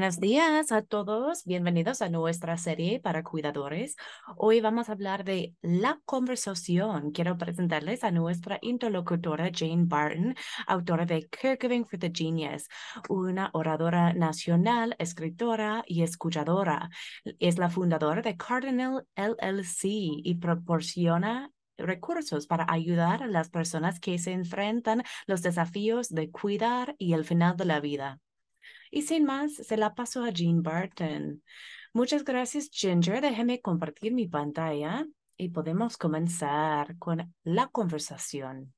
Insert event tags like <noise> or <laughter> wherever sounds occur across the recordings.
Buenos días a todos, bienvenidos a nuestra serie para cuidadores. Hoy vamos a hablar de la conversación. Quiero presentarles a nuestra interlocutora Jane Barton, autora de Caregiving for the Genius, una oradora nacional, escritora y escuchadora. Es la fundadora de Cardinal LLC y proporciona recursos para ayudar a las personas que se enfrentan los desafíos de cuidar y el final de la vida. Y sin más, se la paso a Jean Barton. Muchas gracias, Ginger. Déjeme compartir mi pantalla y podemos comenzar con la conversación.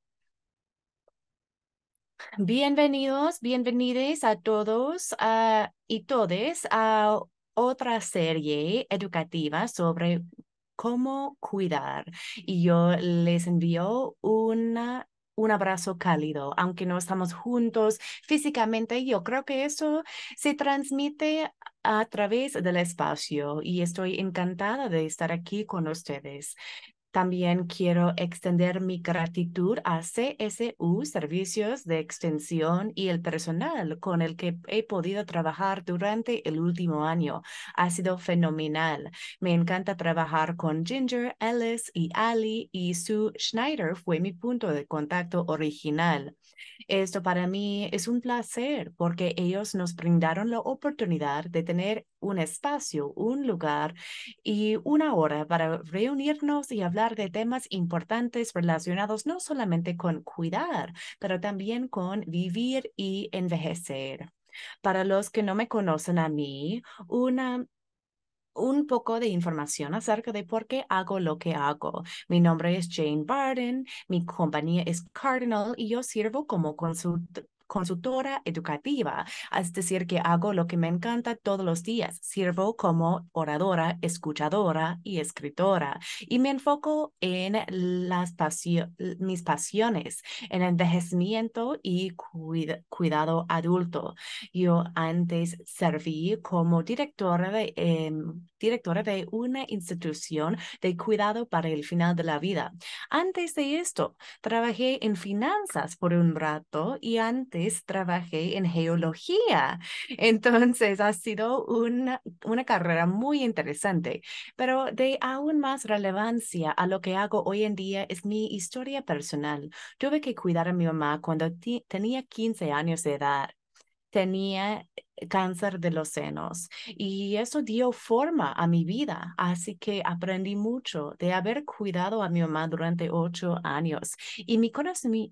Bienvenidos, bienvenidos a todos ah, y todes a otra serie educativa sobre cómo cuidar. Y yo les envío una un abrazo cálido, aunque no estamos juntos físicamente. Yo creo que eso se transmite a través del espacio y estoy encantada de estar aquí con ustedes. También quiero extender mi gratitud a CSU, Servicios de Extensión y el personal con el que he podido trabajar durante el último año. Ha sido fenomenal. Me encanta trabajar con Ginger, Alice y Ali y Sue Schneider fue mi punto de contacto original. Esto para mí es un placer porque ellos nos brindaron la oportunidad de tener un espacio, un lugar y una hora para reunirnos y hablar de temas importantes relacionados no solamente con cuidar, pero también con vivir y envejecer. Para los que no me conocen a mí, una un poco de información acerca de por qué hago lo que hago. Mi nombre es Jane Barden, mi compañía es Cardinal y yo sirvo como consultor consultora educativa, es decir, que hago lo que me encanta todos los días. Sirvo como oradora, escuchadora y escritora y me enfoco en las mis pasiones, en envejecimiento y cuidado adulto. Yo antes serví como directora de, em, directora de una institución de cuidado para el final de la vida. Antes de esto, trabajé en finanzas por un rato y antes trabajé en geología. Entonces ha sido una, una carrera muy interesante, pero de aún más relevancia a lo que hago hoy en día es mi historia personal. Tuve que cuidar a mi mamá cuando tenía 15 años de edad tenía cáncer de los senos y eso dio forma a mi vida. Así que aprendí mucho de haber cuidado a mi mamá durante ocho años. Y mi,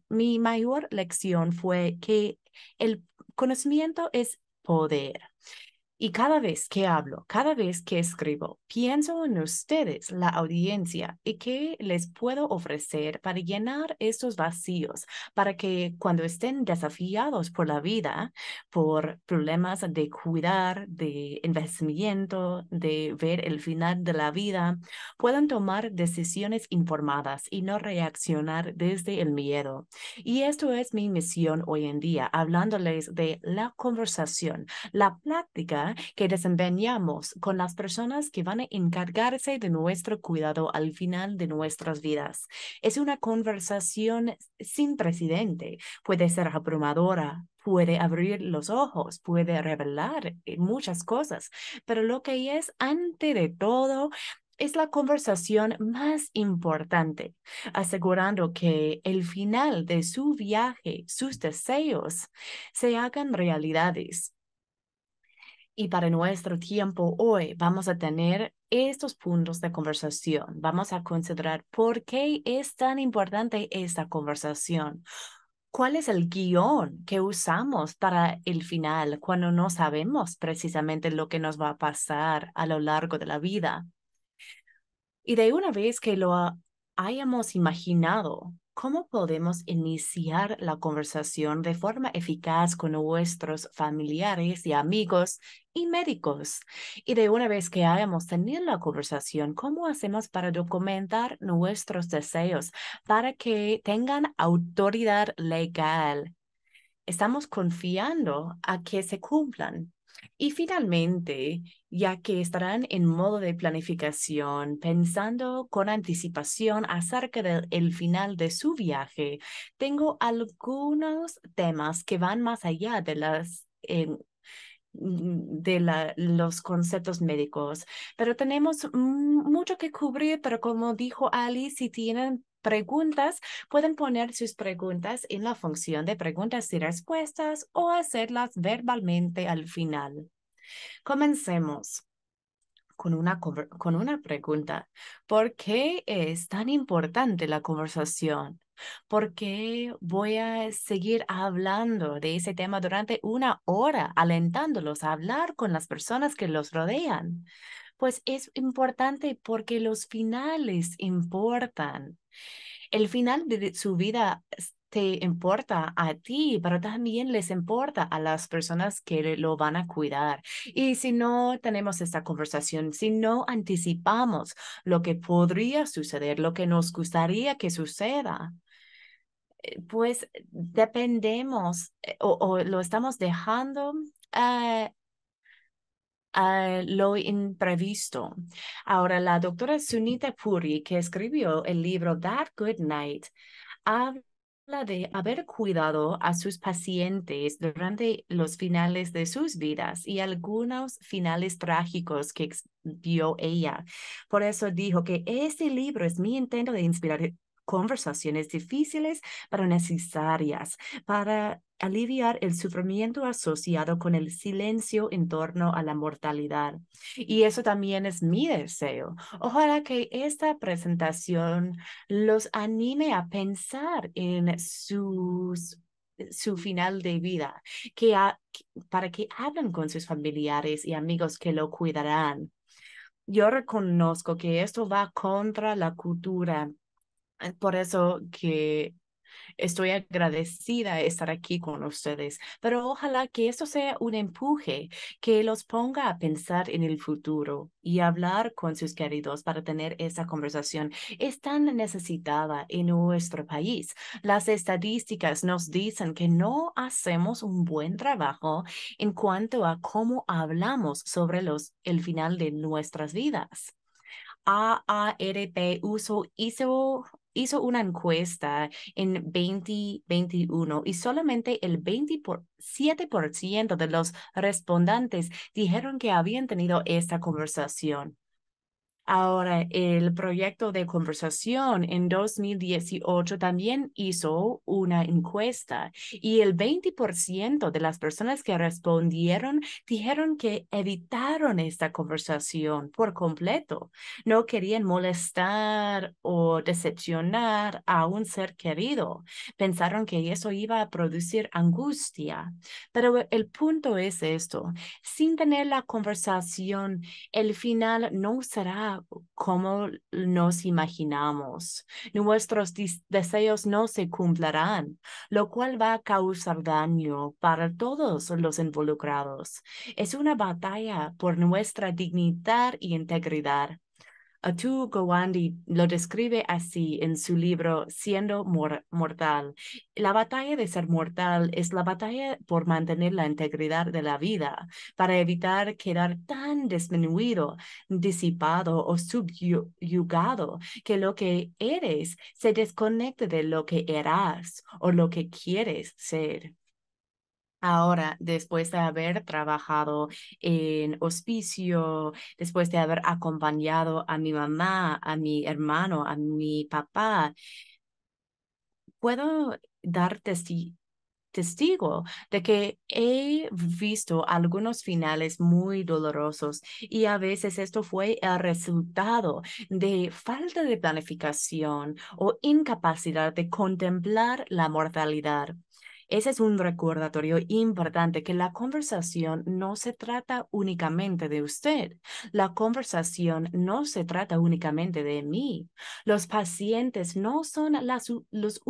mi, mayor lección fue que el conocimiento es poder. Y cada vez que hablo, cada vez que escribo, pienso en ustedes, la audiencia, y qué les puedo ofrecer para llenar estos vacíos, para que cuando estén desafiados por la vida, por problemas de cuidar, de envejecimiento, de ver el final de la vida, puedan tomar decisiones informadas y no reaccionar desde el miedo. Y esto es mi misión hoy en día, hablándoles de la conversación, la práctica, que desempeñamos con las personas que van a encargarse de nuestro cuidado al final de nuestras vidas. Es una conversación sin precedente. Puede ser abrumadora, puede abrir los ojos, puede revelar eh, muchas cosas, pero lo que es ante de todo es la conversación más importante, asegurando que el final de su viaje, sus deseos, se hagan realidades y para nuestro tiempo hoy vamos a tener estos puntos de conversación. Vamos a considerar por qué es tan importante esta conversación. ¿Cuál es el guión que usamos para el final cuando no sabemos precisamente lo que nos va a pasar a lo largo de la vida? Y de una vez que lo hayamos imaginado, ¿Cómo podemos iniciar la conversación de forma eficaz con nuestros familiares y amigos y médicos? Y de una vez que hayamos tenido la conversación, ¿cómo hacemos para documentar nuestros deseos para que tengan autoridad legal? Estamos confiando a que se cumplan y finalmente, ya que estarán en modo de planificación, pensando con anticipación acerca del final de su viaje, tengo algunos temas que van más allá de las... Mm, de la, los conceptos médicos, pero tenemos mm, mucho que cubrir, pero como dijo Ali, si tienen preguntas, pueden poner sus preguntas en la función de preguntas y respuestas o hacerlas verbalmente al final. Comencemos con una, con una pregunta. ¿Por qué es tan importante la conversación? ¿Por qué voy a seguir hablando de ese tema durante una hora, alentándolos a hablar con las personas que los rodean? pues es importante porque los finales importan. El final de su vida te importa a ti, pero también les importa a las personas que lo van a cuidar. Y si no tenemos esta conversación, si no anticipamos lo que podría suceder, lo que nos gustaría que suceda, eh, pues dependemos eh, o, lo estamos dejando a... Eh, lo imprevisto. Ahora, la doctora Sunita Puri, que escribió el libro That Good Night, habla de haber cuidado a sus pacientes durante los finales de sus vidas y algunos finales trágicos que vio ella. Por eso dijo que este libro es mi intento de inspirar conversaciones difíciles pero necesarias para aliviar el sufrimiento asociado con el silencio en torno a la mortalidad. Y eso también es mi deseo. Ojalá que esta presentación los anime a pensar en su final de vida, que para que hablen con sus familiares y amigos que lo cuidarán. Yo reconozco que esto va contra la cultura, eh, por eso que Estoy agradecida de estar aquí con ustedes, pero ojalá que esto sea un empuje que los ponga a pensar en el futuro y hablar con sus queridos para tener esa conversación. Es tan necesitada en nuestro país. Las estadísticas nos dicen que no hacemos un buen trabajo en cuanto a cómo hablamos sobre los, el final de nuestras vidas. AARP uso O hizo una encuesta en 2021 y solamente el 27% de los respondentes dijeron que habían tenido esta conversación. Ahora, el proyecto de conversación en 2018 también hizo una encuesta y el 20% de las personas que respondieron dijeron que evitaron esta conversación por completo. No querían molestar o decepcionar a un ser querido. Pensaron que eso iba a producir angustia. Pero el punto es esto. Sin tener la conversación, el final no será como nos imaginamos. Nuestros deseos no se cumplirán, lo cual va a causar daño para todos los involucrados. Es una batalla por nuestra dignidad y e integridad. Atu Gawande lo describe así en su libro Siendo Mortal. La batalla de ser mortal es la batalla por mantener la integridad de la vida, para evitar quedar tan disminuido, disipado o subyugado que lo que eres se desconecte de lo que eras o lo que quieres ser. Ahora, después de haber trabajado en hospicio, después de haber acompañado a mi mamá, a mi hermano, a mi papá, puedo dar testigo testigo de que he visto algunos finales muy dolorosos y a veces esto fue el resultado de falta de planificación o incapacidad de contemplar la mortalidad. Ese es un recordatorio importante que la conversación no se trata únicamente de usted. La conversación no se trata únicamente de mí. Los pacientes no son las, los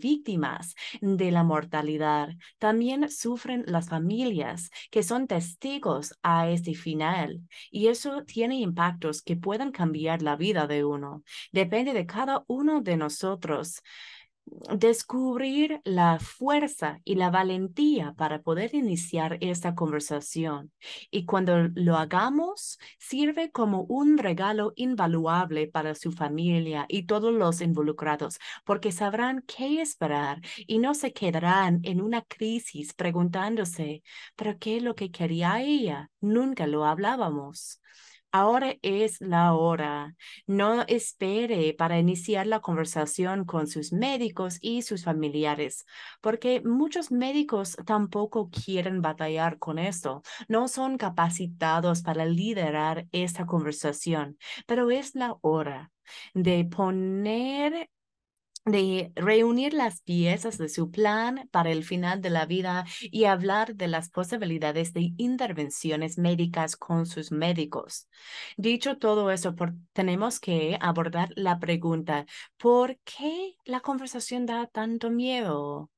víctimas de la mortalidad. También sufren las familias que son testigos a este final. Y eso tiene impactos que pueden cambiar la vida de uno. Depende de cada uno de nosotros descubrir la fuerza y la valentía para poder iniciar esta conversación. Y cuando lo hagamos, sirve como un regalo invaluable para su familia y todos los involucrados, porque sabrán qué esperar y no se quedarán en una crisis preguntándose, ¿pero qué es lo que quería ella? Nunca lo hablábamos. Ahora es la hora. No espere para iniciar la conversación con sus médicos y sus familiares, porque muchos médicos tampoco quieren batallar con esto. No son capacitados para liderar esta conversación, pero es la hora de poner de reunir las piezas de su plan para el final de la vida y hablar de las posibilidades de intervenciones médicas con sus médicos. Dicho todo eso, tenemos que abordar la pregunta, ¿por qué la conversación da tanto miedo?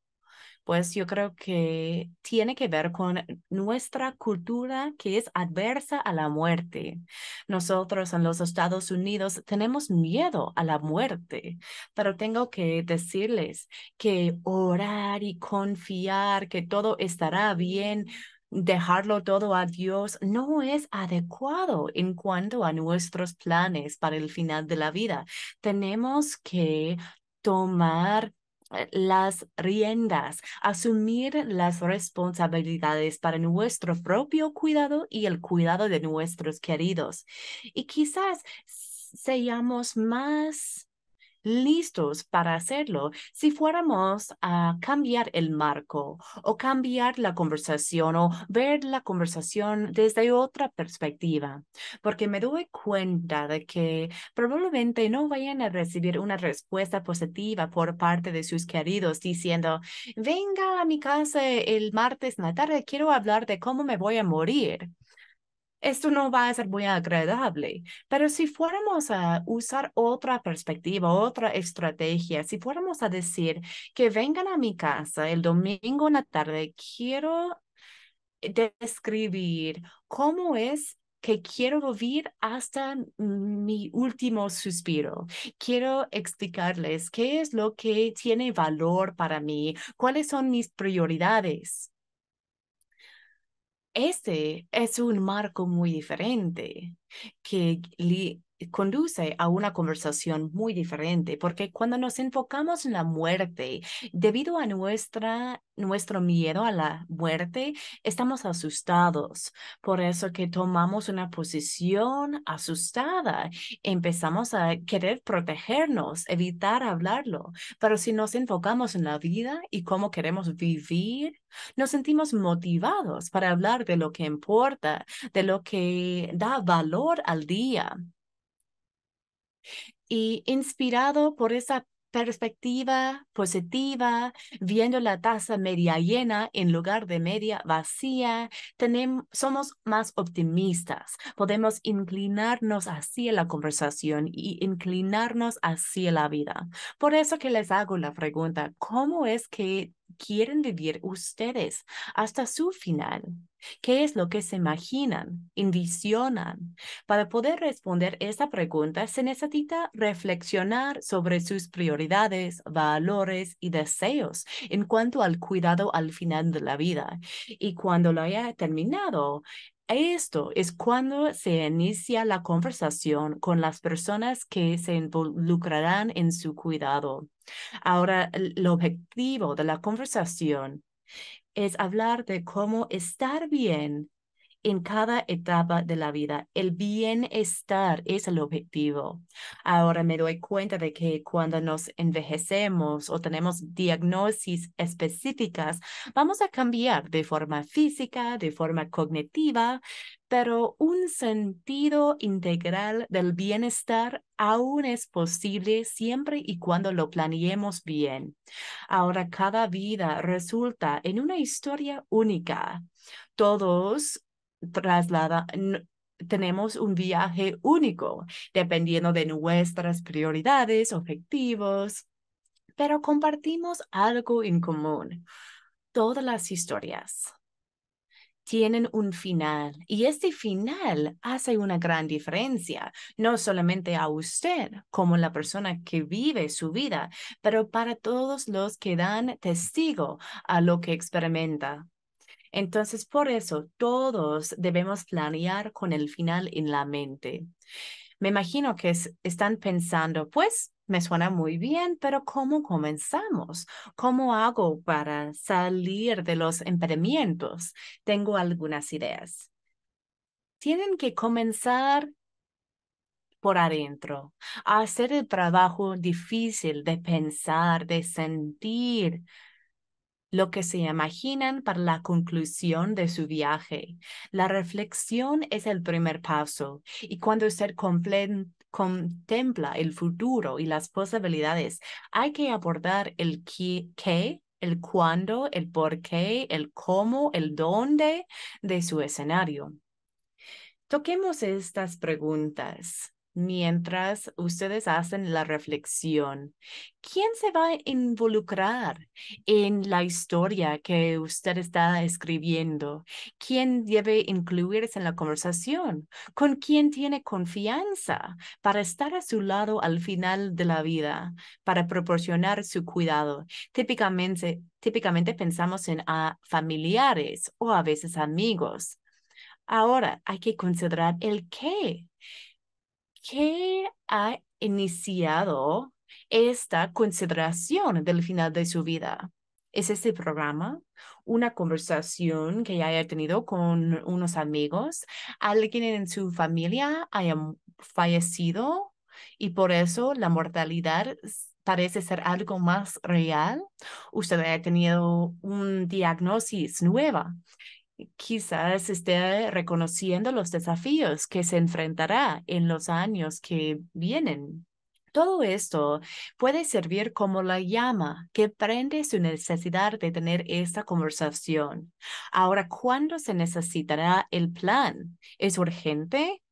pues yo creo que tiene que ver con nuestra cultura que es adversa a la muerte. Nosotros en los Estados Unidos tenemos miedo a la muerte, pero tengo que decirles que orar y confiar que todo estará bien dejarlo todo a Dios no es adecuado en cuanto a nuestros planes para el final de la vida. Tenemos que tomar eh, las riendas, asumir las responsabilidades para nuestro propio cuidado y el cuidado de nuestros queridos. Y quizás seamos más listos para hacerlo si fuéramos a cambiar el marco o cambiar la conversación o ver la conversación desde otra perspectiva, porque me doy cuenta de que probablemente no vayan a recibir una respuesta positiva por parte de sus queridos diciendo, venga a mi casa el martes en la tarde, quiero hablar de cómo me voy a morir esto no va a ser muy agradable. Pero si fuéramos a usar otra perspectiva, otra estrategia, si fuéramos a decir que vengan a mi casa el domingo en la tarde, quiero describir cómo es que quiero vivir hasta mi último suspiro. Quiero explicarles qué es lo que tiene valor para mí, cuáles son mis prioridades. Este es un marco muy diferente que li conduce a una conversación muy diferente, porque cuando nos enfocamos en la muerte, debido a nuestra, nuestro miedo a la muerte, estamos asustados. Por eso que tomamos una posición asustada, empezamos a querer protegernos, evitar hablarlo. Pero si nos enfocamos en la vida y cómo queremos vivir, nos sentimos motivados para hablar de lo que importa, de lo que da valor al día y inspirado por esa perspectiva positiva, viendo la taza media llena en lugar de media vacía, tenemos, somos más optimistas, podemos inclinarnos hacia la conversación y inclinarnos hacia la vida. Por eso que les hago la pregunta, ¿cómo es que quieren vivir ustedes hasta su final? ¿Qué es lo que se imaginan, envisionan? Para poder responder esa pregunta se necesita reflexionar sobre sus prioridades, valores y deseos en cuanto al cuidado al final de la vida. Y cuando lo haya terminado, esto es cuando se inicia la conversación con las personas que se involucrarán en su cuidado. Ahora, el objetivo de la conversación es hablar de cómo estar bien en cada etapa de la vida. El bienestar es el objetivo. Ahora me doy cuenta de que cuando nos envejecemos o tenemos diagnosis específicas, vamos a cambiar de forma física, de forma cognitiva, pero un sentido integral del bienestar aún es posible siempre y cuando lo planeemos bien. Ahora cada vida resulta en una historia única. Todos traslada, tenemos un viaje único, dependiendo de nuestras prioridades, objetivos, pero compartimos algo en común. Todas las historias tienen un final y este final hace una gran diferencia, no solamente a usted como la persona que vive su vida, pero para todos los que dan testigo a lo que experimenta. Entonces, por eso todos debemos planear con el final en la mente. Me imagino que están pensando, pues me suena muy bien, pero ¿cómo comenzamos? ¿Cómo hago para salir de los impedimentos? Tengo algunas ideas. Tienen que comenzar por adentro, hacer el trabajo difícil de pensar, de sentir, lo que se imaginan para la conclusión de su viaje. La reflexión es el primer paso y cuando usted contempla el futuro y las posibilidades, hay que abordar el qué, qué el cuándo, el por qué, el cómo, el dónde de su escenario. Toquemos estas preguntas mientras ustedes hacen la reflexión, ¿quién se va a involucrar en la historia que usted está escribiendo? ¿Quién debe incluirse en la conversación? ¿Con quién tiene confianza para estar a su lado al final de la vida, para proporcionar su cuidado? Típicamente, típicamente pensamos en a familiares o a veces amigos. Ahora hay que considerar el qué ¿Qué ha iniciado esta consideración del final de su vida. ¿Es este programa una conversación que ya haya tenido con unos amigos? ¿Alguien en su familia haya fallecido y por eso la mortalidad parece ser algo más real? ¿Usted ha tenido un diagnóstico nueva quizás esté reconociendo los desafíos que se enfrentará en los años que vienen. Todo esto puede servir como la llama que prende su necesidad de tener esta conversación. Ahora, ¿cuándo se necesitará el plan? ¿Es urgente?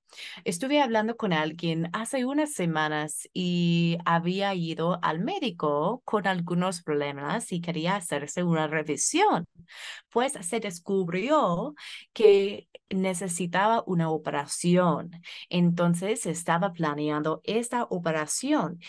Estuve hablando con alguien hace unas semanas y había ido al médico con algunos problemas y quería hacerse una revisión, pues se descubrió que necesitaba una operación. Entonces estaba planeando esta operación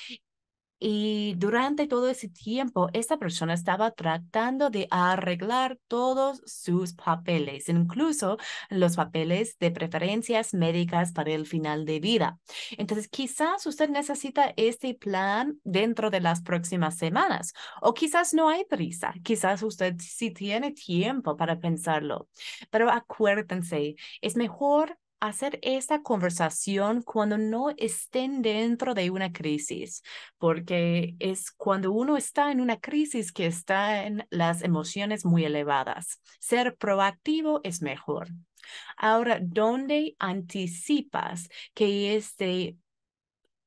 y durante todo ese tiempo, esta persona estaba tratando de arreglar todos sus papeles, incluso los papeles de preferencias médicas para el final de vida. Entonces, quizás usted necesita este plan dentro de las próximas semanas o quizás no hay prisa, quizás usted sí tiene tiempo para pensarlo. Pero acuérdense, es mejor hacer esta conversación cuando no estén dentro de una crisis, porque es cuando uno está en una crisis que están las emociones muy elevadas. Ser proactivo es mejor. Ahora, ¿dónde anticipas que este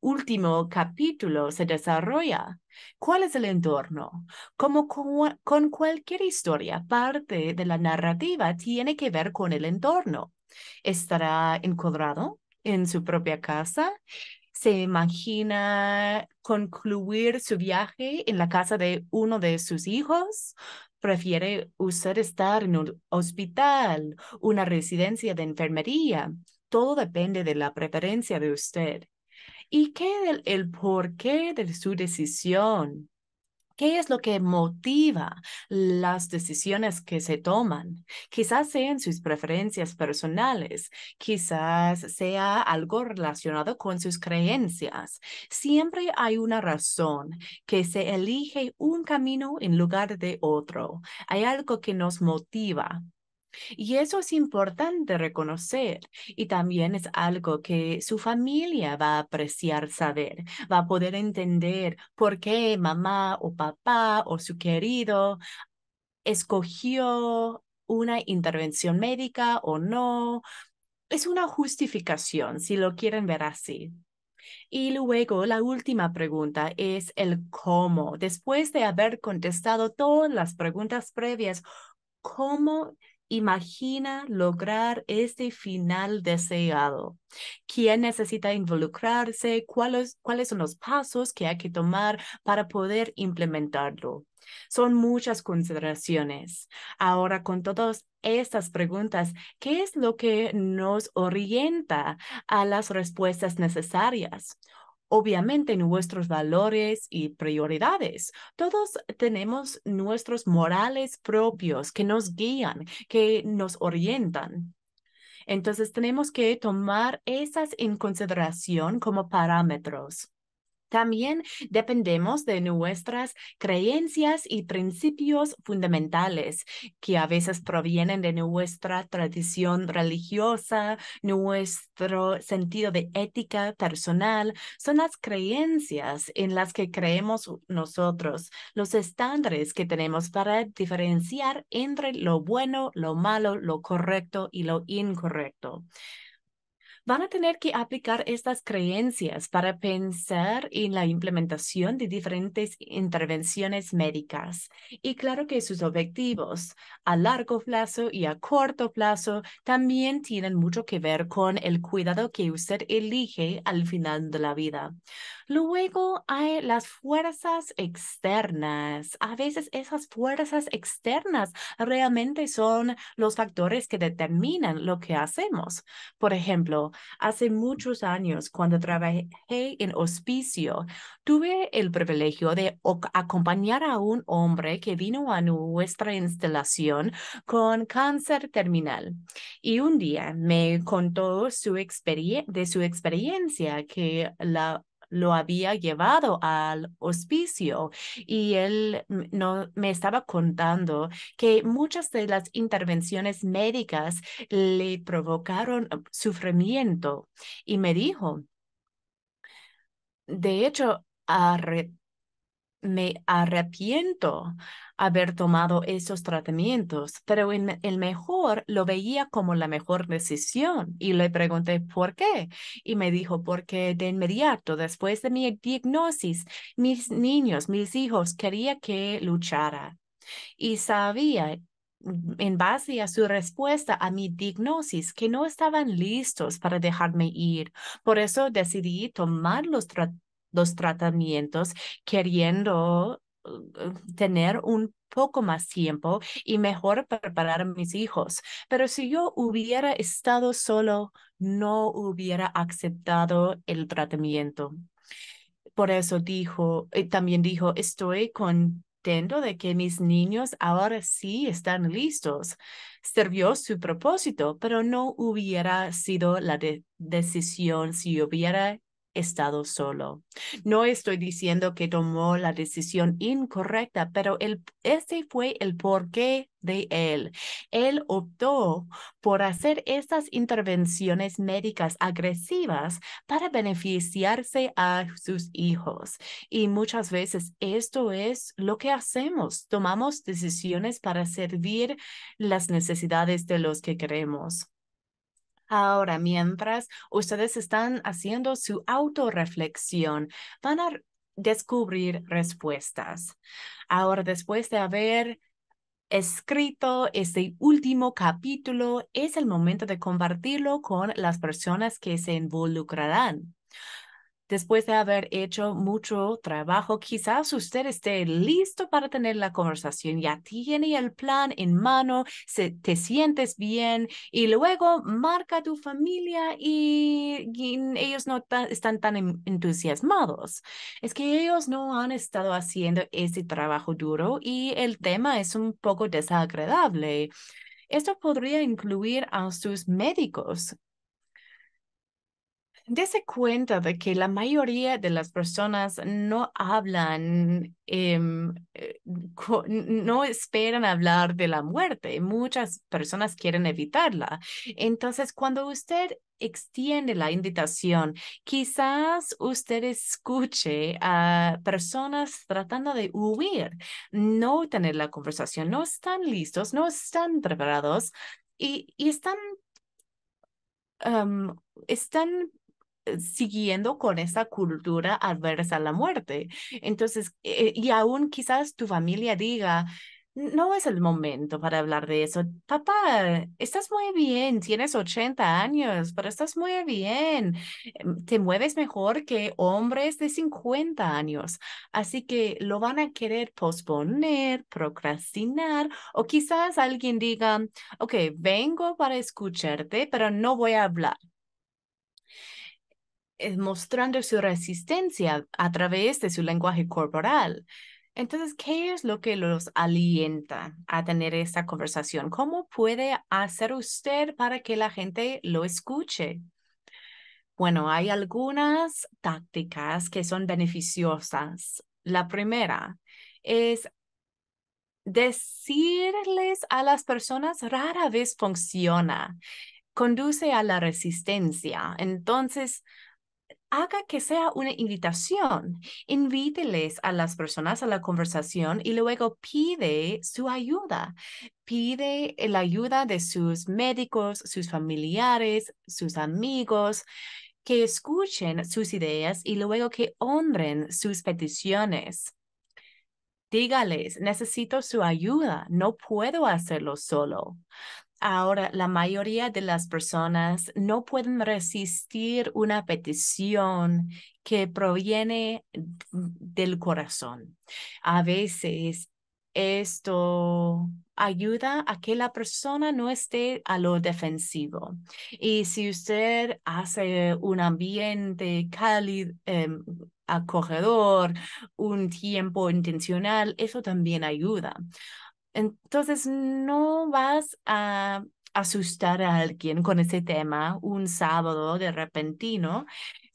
último capítulo se desarrolla? ¿Cuál es el entorno? Como con, con, cualquier historia, parte de la narrativa tiene que ver con el entorno estará encuadrado en su propia casa. Se imagina concluir su viaje en la casa de uno de sus hijos. Prefiere usted estar en un hospital, una residencia de enfermería. Todo depende de la preferencia de usted. ¿Y qué del el porqué de su decisión? ¿Qué es lo que motiva las decisiones que se toman? Quizás sean sus preferencias personales, quizás sea algo relacionado con sus creencias. Siempre hay una razón que se elige un camino en lugar de otro. Hay algo que nos motiva y eso es importante reconocer y también es algo que su familia va a apreciar saber, va a poder entender por qué mamá o papá o su querido escogió una intervención médica o no. Es una justificación, si lo quieren ver así. Y luego la última pregunta es el cómo. Después de haber contestado todas las preguntas previas, ¿cómo Imagina lograr este final deseado. ¿Quién necesita involucrarse? ¿Cuáles, ¿Cuáles son los pasos que hay que tomar para poder implementarlo? Son muchas consideraciones. Ahora, con todas estas preguntas, ¿qué es lo que nos orienta a las respuestas necesarias? obviamente nuestros valores y prioridades. Todos tenemos nuestros morales propios que nos guían, que nos orientan. Entonces tenemos que tomar esas en consideración como parámetros. También dependemos de nuestras creencias y principios fundamentales, que a veces provienen de nuestra tradición religiosa, nuestro sentido de ética personal. Son las creencias en las que creemos nosotros, los estándares que tenemos para diferenciar entre lo bueno, lo malo, lo correcto y lo incorrecto van a tener que aplicar estas creencias para pensar en la implementación de diferentes intervenciones médicas. Y claro que sus objetivos a largo plazo y a corto plazo también tienen mucho que ver con el cuidado que usted elige al final de la vida. Luego hay las fuerzas externas. A veces esas fuerzas externas realmente son los factores que determinan lo que hacemos. Por ejemplo, hace muchos años, cuando trabajé en hospicio, tuve el privilegio de acompañar a un hombre que vino a nuestra instalación con cáncer terminal. Y un día me contó su de su experiencia que la lo había llevado al hospicio y él no, me estaba contando que muchas de las intervenciones médicas le provocaron um, sufrimiento y me dijo, de hecho, a me arrepiento haber tomado esos tratamientos, pero en el mejor lo veía como la mejor decisión y le pregunté por qué y me dijo porque de inmediato después de mi diagnosis mis niños, mis hijos quería que luchara y sabía en base a su respuesta a mi diagnosis que no estaban listos para dejarme ir. Por eso decidí tomar los tratamientos los tratamientos, queriendo eh, tener un poco más tiempo y mejor preparar a mis hijos. Pero si yo hubiera estado solo, no hubiera aceptado el tratamiento. Por eso dijo, eh, también dijo, estoy contento de que mis niños ahora sí están listos. Servió su propósito, pero no hubiera sido la decisión si hubiera estado solo. No estoy diciendo que tomó la decisión incorrecta, pero ese fue el porqué de él. Él optó por hacer estas intervenciones médicas agresivas para beneficiarse a sus hijos. Y muchas veces esto es lo que hacemos. Tomamos decisiones para servir las necesidades de los que queremos. Ahora, mientras ustedes están haciendo su autorreflexión, van a descubrir respuestas. Ahora, después de haber escrito este último capítulo, es el momento de compartirlo con las personas que se involucrarán. Después de haber hecho mucho trabajo, quizás usted esté listo para tener la conversación, ya tiene el plan en mano, se, te sientes bien y luego marca a tu familia y, ellos no están tan entusiasmados. Es que ellos no han estado haciendo ese trabajo duro y el tema es un poco desagradable. Esto podría incluir a sus médicos Dese cuenta de que la mayoría de las personas no hablan, em, eh, no esperan hablar de la muerte. Muchas personas quieren evitarla. Entonces, cuando usted extiende la invitación. Quizás usted escuche a personas tratando de huir, no tener la conversación, no están listos, no están preparados y, están, em, están eh, siguiendo con esa cultura adversa a la muerte. Entonces, eh, y aún quizás tu familia diga, no es el momento para hablar de eso. Papá, estás muy bien, tienes 80 años, pero estás muy bien. Em, te mueves mejor que hombres de 50 años. Así que lo van a querer posponer, procrastinar, o quizás alguien diga, ok, vengo para escucharte, pero no voy a hablar mostrando su resistencia a través de su lenguaje corporal. Entonces, ¿qué es lo que los alienta a tener esta conversación? ¿Cómo puede hacer usted para que la gente lo escuche? Bueno, hay algunas tácticas que son beneficiosas. La primera es decirles a las personas rara vez funciona, conduce a la resistencia. Entonces, haga que sea una invitación. Invíteles a las personas a la conversación y luego pide su ayuda. Pide la ayuda de sus médicos, sus familiares, sus amigos, que escuchen sus ideas y luego que honren sus peticiones. Dígales, necesito su ayuda, no puedo hacerlo solo. Ahora, la mayoría de las personas no pueden resistir una petición que proviene del corazón. A veces esto ayuda a que la persona no esté a lo defensivo. Y si usted hace un ambiente cálido, em, acogedor, un tiempo intencional, eso también ayuda. Entonces, no vas a asustar a alguien con ese tema un sábado de repentino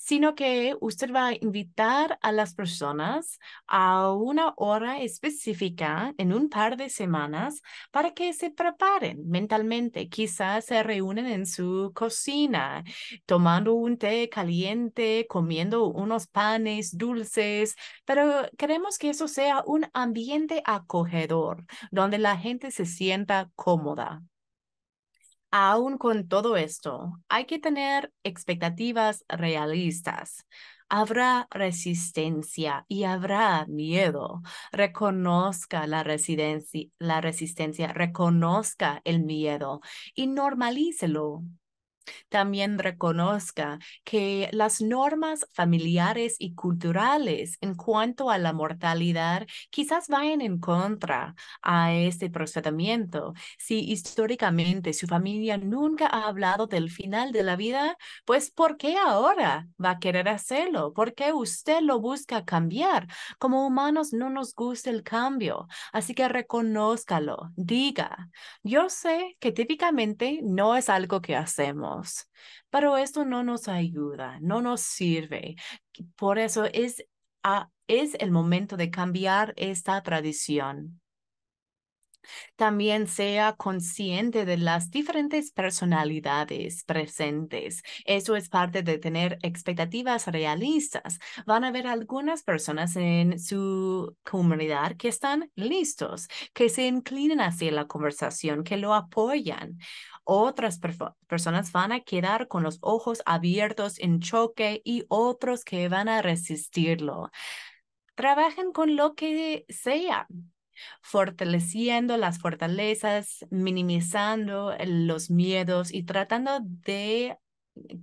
sino que usted va a invitar a las personas a una hora específica en un par de semanas para que se preparen mentalmente. Quizás se reúnen en su cocina, tomando un té caliente, comiendo unos panes dulces, pero queremos que eso sea un ambiente acogedor, donde la gente se sienta cómoda. Aún con todo esto, hay que tener expectativas realistas. Habrá resistencia y habrá miedo. Reconozca la, la resistencia, reconozca el miedo y normalícelo también reconozca que las normas familiares y culturales en cuanto a la mortalidad quizás vayan en contra a este procedimiento. Si históricamente su familia nunca ha hablado del final de la vida, pues ¿por qué ahora va a querer hacerlo? ¿Por qué usted lo busca cambiar? Como humanos no nos gusta el cambio, así que reconózcalo, diga, yo sé que típicamente no es algo que hacemos pero esto no nos ayuda, no nos sirve. Por eso es, ah, es el momento de cambiar esta tradición. También sea consciente de las diferentes personalidades presentes. Eso es parte de tener expectativas realistas. Van a haber algunas personas en su comunidad que están listos, que se inclinan hacia la conversación, que lo apoyan. Otras personas van a quedar con los ojos abiertos en choque y otros que van a resistirlo. Trabajen con lo que sea fortaleciendo las fortalezas, minimizando eh, los miedos y tratando de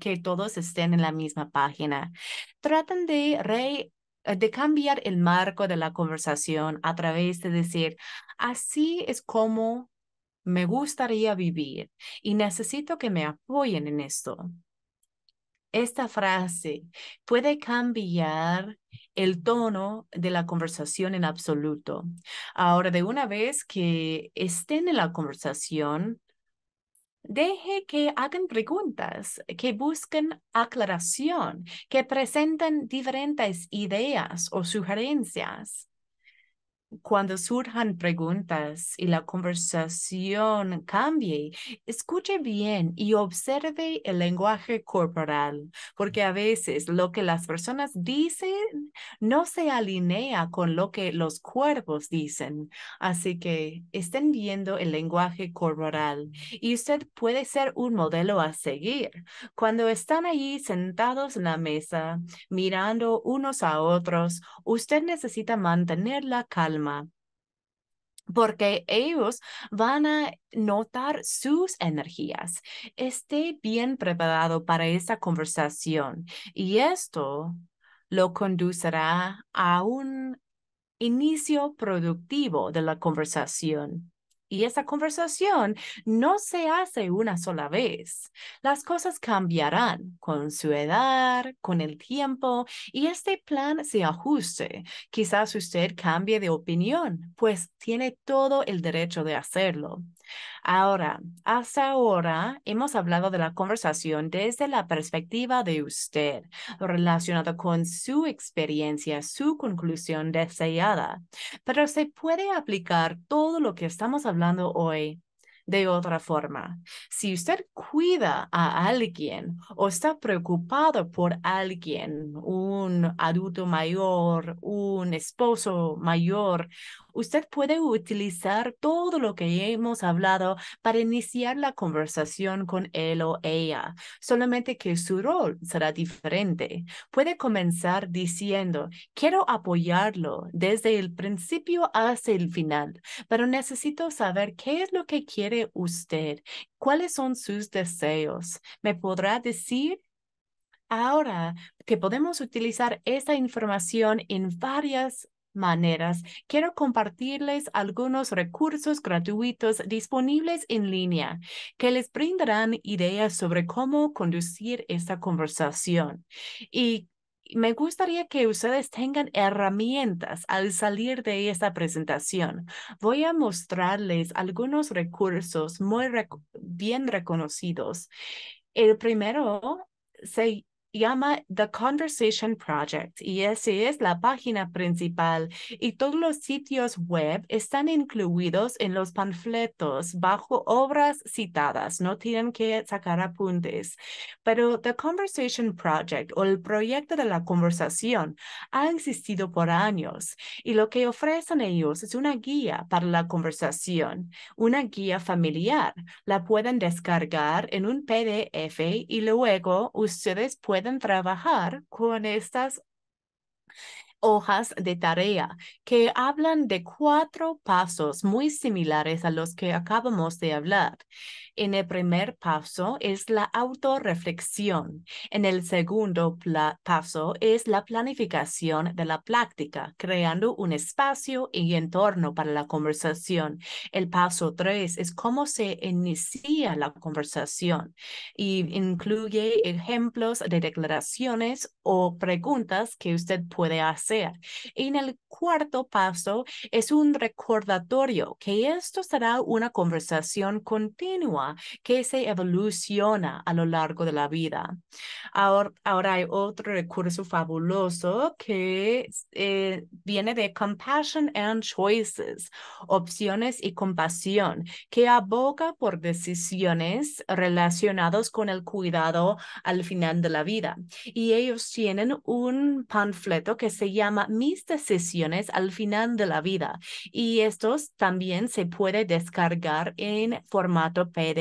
que todos estén en la misma página. Tratan de eh, de cambiar el marco de la conversación a través de decir, así es como me gustaría vivir y necesito que me apoyen en esto esta frase puede cambiar el tono de la conversación en absoluto. Ahora, de una vez que estén en la conversación, deje que hagan preguntas, que busquen aclaración, que presenten diferentes ideas o sugerencias cuando surjan preguntas y la conversación cambie, escuche bien y observe el lenguaje corporal, porque a veces lo que las personas dicen no se alinea con lo que los cuerpos dicen. Así que estén viendo el lenguaje corporal y usted puede ser un modelo a seguir. Cuando están allí sentados en la mesa, mirando unos a otros, usted necesita mantener la calma porque ellos van a notar sus energías. Esté bien preparado para esa conversación y esto lo conducirá a un inicio productivo de la conversación. Y esa conversación no se hace una sola vez. Las cosas cambiarán con su edad, con el tiempo, y este plan se ajuste. Quizás usted cambie de opinión, pues tiene todo el derecho de hacerlo. Ahora, hasta ahora hemos hablado de la conversación desde la perspectiva de usted, relacionado con su experiencia, su conclusión deseada, pero se puede aplicar todo lo que estamos hablando hablando hoy de otra forma. Si usted cuida a alguien o está preocupado por alguien, un adulto mayor, un esposo mayor, usted puede utilizar todo lo que hemos hablado para iniciar la conversación con él o ella, solamente que su rol será diferente. Puede comenzar diciendo, quiero apoyarlo desde el principio hasta el final, pero necesito saber qué es lo que quiere usted, cuáles son sus deseos. ¿Me podrá decir? Ahora que podemos utilizar esa información en varias maneras, quiero compartirles algunos recursos gratuitos disponibles en línea que les brindarán ideas sobre cómo conducir esta conversación. Y me gustaría que ustedes tengan herramientas al salir de esta presentación. Voy a mostrarles algunos recursos muy bien reconocidos. El primero se llama The Conversation Project y esa es la página principal y todos los sitios web están incluidos en los panfletos bajo obras citadas, no tienen que sacar apuntes. Pero The Conversation Project o el proyecto de la conversación ha existido por años y lo que ofrecen ellos es una guía para la conversación, una guía familiar. La pueden descargar en un PDF y luego ustedes pueden trabajar con estas hojas de tarea que hablan de cuatro pasos muy similares a los que acabamos de hablar. En el primer paso es la autorreflexión. En el segundo paso es la planificación de la práctica, creando un espacio y entorno para la conversación. El paso tres es cómo se inicia la conversación y incluye ejemplos de declaraciones o preguntas que usted puede hacer. En el cuarto paso es un recordatorio que esto será una conversación continua que se evoluciona a lo largo de la vida. Ahora, ahora hay otro recurso fabuloso que eh, viene de Compassion and Choices, opciones y compasión, que aboga por decisiones relacionadas con el cuidado al final de la vida. Y ellos tienen un panfleto que se llama Mis decisiones al final de la vida. Y estos también se puede descargar en formato PDF.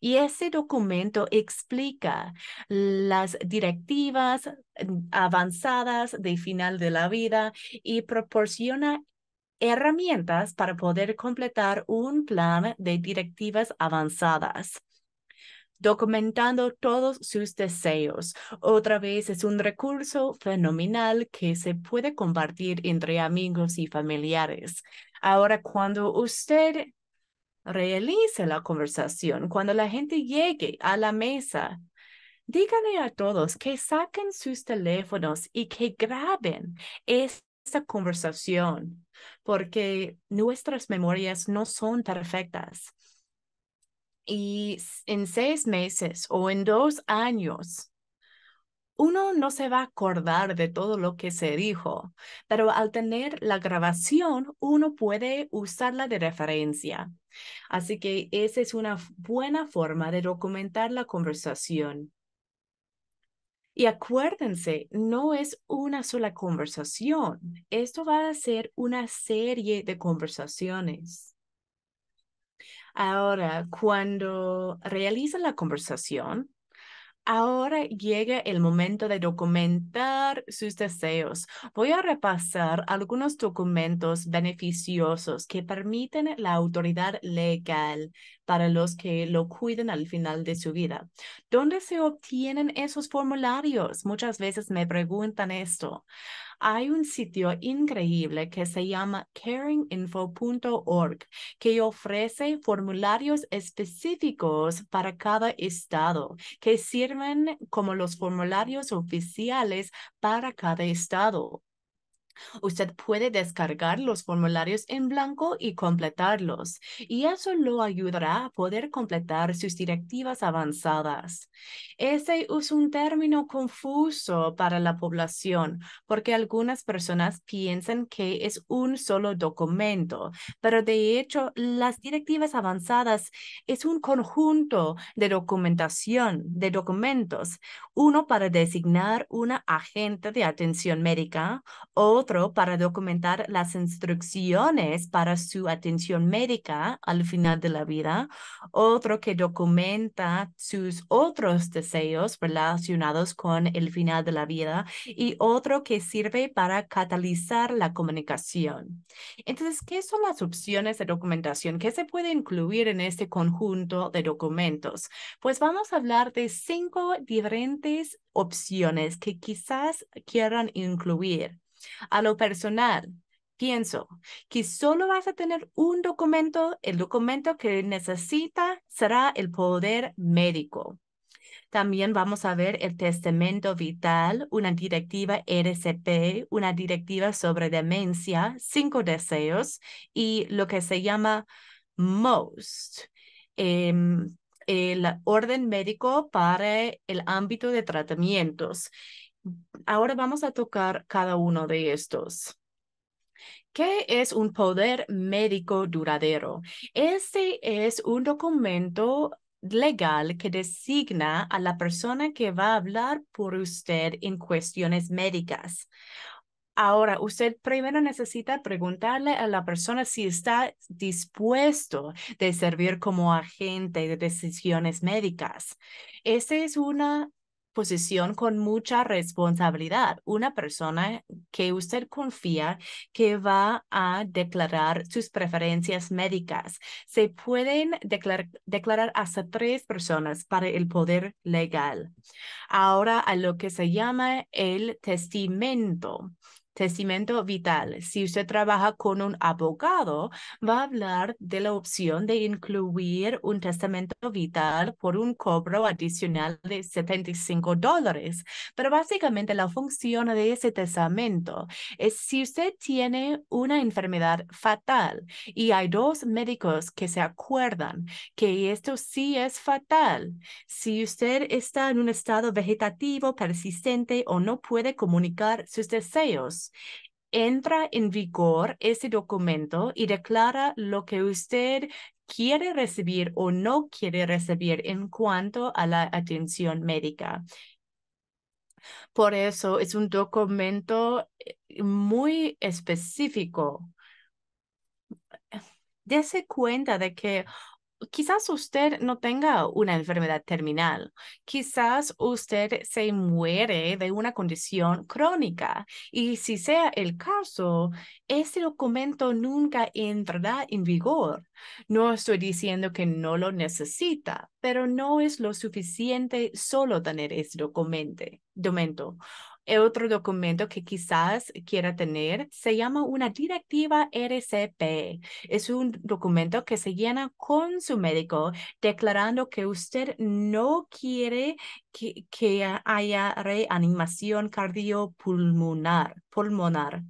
Y ese documento explica las directivas mm, avanzadas de final de la vida y proporciona herramientas para poder completar un plan de directivas avanzadas documentando todos sus deseos. Otra vez es un recurso fenomenal que se puede compartir entre amigos y familiares. Ahora, cuando usted realice la conversación. Cuando la gente llegue a la mesa, díganle a todos que saquen sus teléfonos y que graben esta conversación, porque nuestras memorias no son perfectas. Y en seis meses o en dos años, uno no se va a acordar de todo lo que se dijo, pero al tener la grabación, uno puede usarla de referencia. Así que esa es una buena forma de documentar la conversación. Y acuérdense, no es una sola conversación. Esto va a ser una serie de conversaciones. Ahora, cuando realizan la conversación, Ahora llega el momento de documentar sus deseos. Voy a repasar algunos documentos beneficiosos que permiten la autoridad legal para los que lo cuiden al final de su vida. ¿Dónde se obtienen esos formularios? Muchas veces me preguntan esto hay un sitio increíble que se llama caringinfo.org que ofrece formularios específicos para cada estado que sirven como los formularios oficiales para cada estado. Usted puede descargar los formularios en blanco y completarlos, y eso lo ayudará a poder completar sus directivas avanzadas. Ese es un término confuso para la población, porque algunas personas piensan que es un solo documento, pero de hecho las directivas avanzadas es un conjunto de documentación, de documentos, uno para designar una agente de atención médica o otro para documentar las instrucciones para su atención médica al final de la vida, otro que documenta sus otros deseos relacionados con el final de la vida y otro que sirve para catalizar la comunicación. Entonces, ¿qué son las opciones de documentación? ¿Qué se puede incluir en este conjunto de documentos? Pues vamos a hablar de cinco diferentes opciones que quizás quieran incluir. A lo personal, pienso que solo vas a tener un documento, el documento que necesita será el poder médico. También vamos a ver el testamento vital, una directiva RCP, una directiva sobre demencia, cinco deseos y lo que se llama MOST, em, el orden médico para el ámbito de tratamientos. Ahora vamos a tocar cada uno de estos. ¿Qué es un poder médico duradero? Este es un documento legal que designa a la persona que va a hablar por usted en cuestiones médicas. Ahora, usted primero necesita preguntarle a la persona si está dispuesto de servir como agente de decisiones médicas. Ese es una posición con mucha responsabilidad, una persona que usted confía que va a declarar sus preferencias médicas. Se pueden declarar hasta tres personas para el poder legal. Ahora a lo que se llama el testamento testamento vital. Si usted trabaja con un abogado, va a hablar de la opción de incluir un testamento vital por un cobro adicional de 75 dólares. Pero básicamente la función de ese testamento es si usted tiene una enfermedad fatal y hay dos médicos que se acuerdan que esto sí es fatal, si usted está en un estado vegetativo persistente o no puede comunicar sus deseos, Entra en vigor ese documento y declara lo que usted quiere recibir o no quiere recibir en cuanto a la atención médica. Por eso es un documento eh, muy específico. Dese cuenta de que quizás usted no tenga una enfermedad terminal, quizás usted se muere de una condición crónica y si sea el caso, ese documento nunca entrará en vigor. No estoy diciendo que no lo necesita, pero no es lo suficiente solo tener ese documento. Eh, otro documento que quizás quiera tener se llama una directiva RCP. Es un documento que se llena con su médico declarando que usted no quiere que, haya reanimación cardiopulmonar. Pulmonar.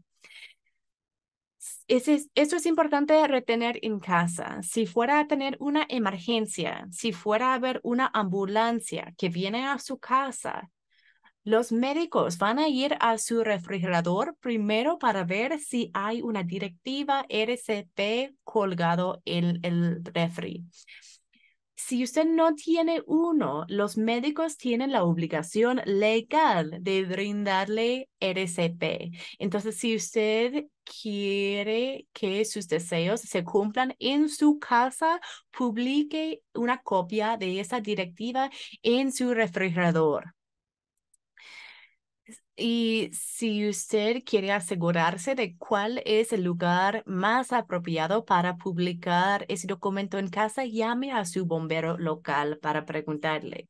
es, eso es importante retener en casa. Si fuera a tener una emergencia, si fuera a haber una ambulancia que viene a su casa, los médicos van a ir a su refrigerador primero para ver si hay una directiva RCP colgado en el refri. Si usted no tiene uno, los médicos tienen la obligación legal de brindarle RCP. Entonces, si usted quiere que sus deseos se cumplan en su casa, publique una copia de esa directiva en su refrigerador. Y si usted quiere asegurarse de cuál es el lugar más apropiado para publicar ese documento en casa, llame a su bombero local para preguntarle.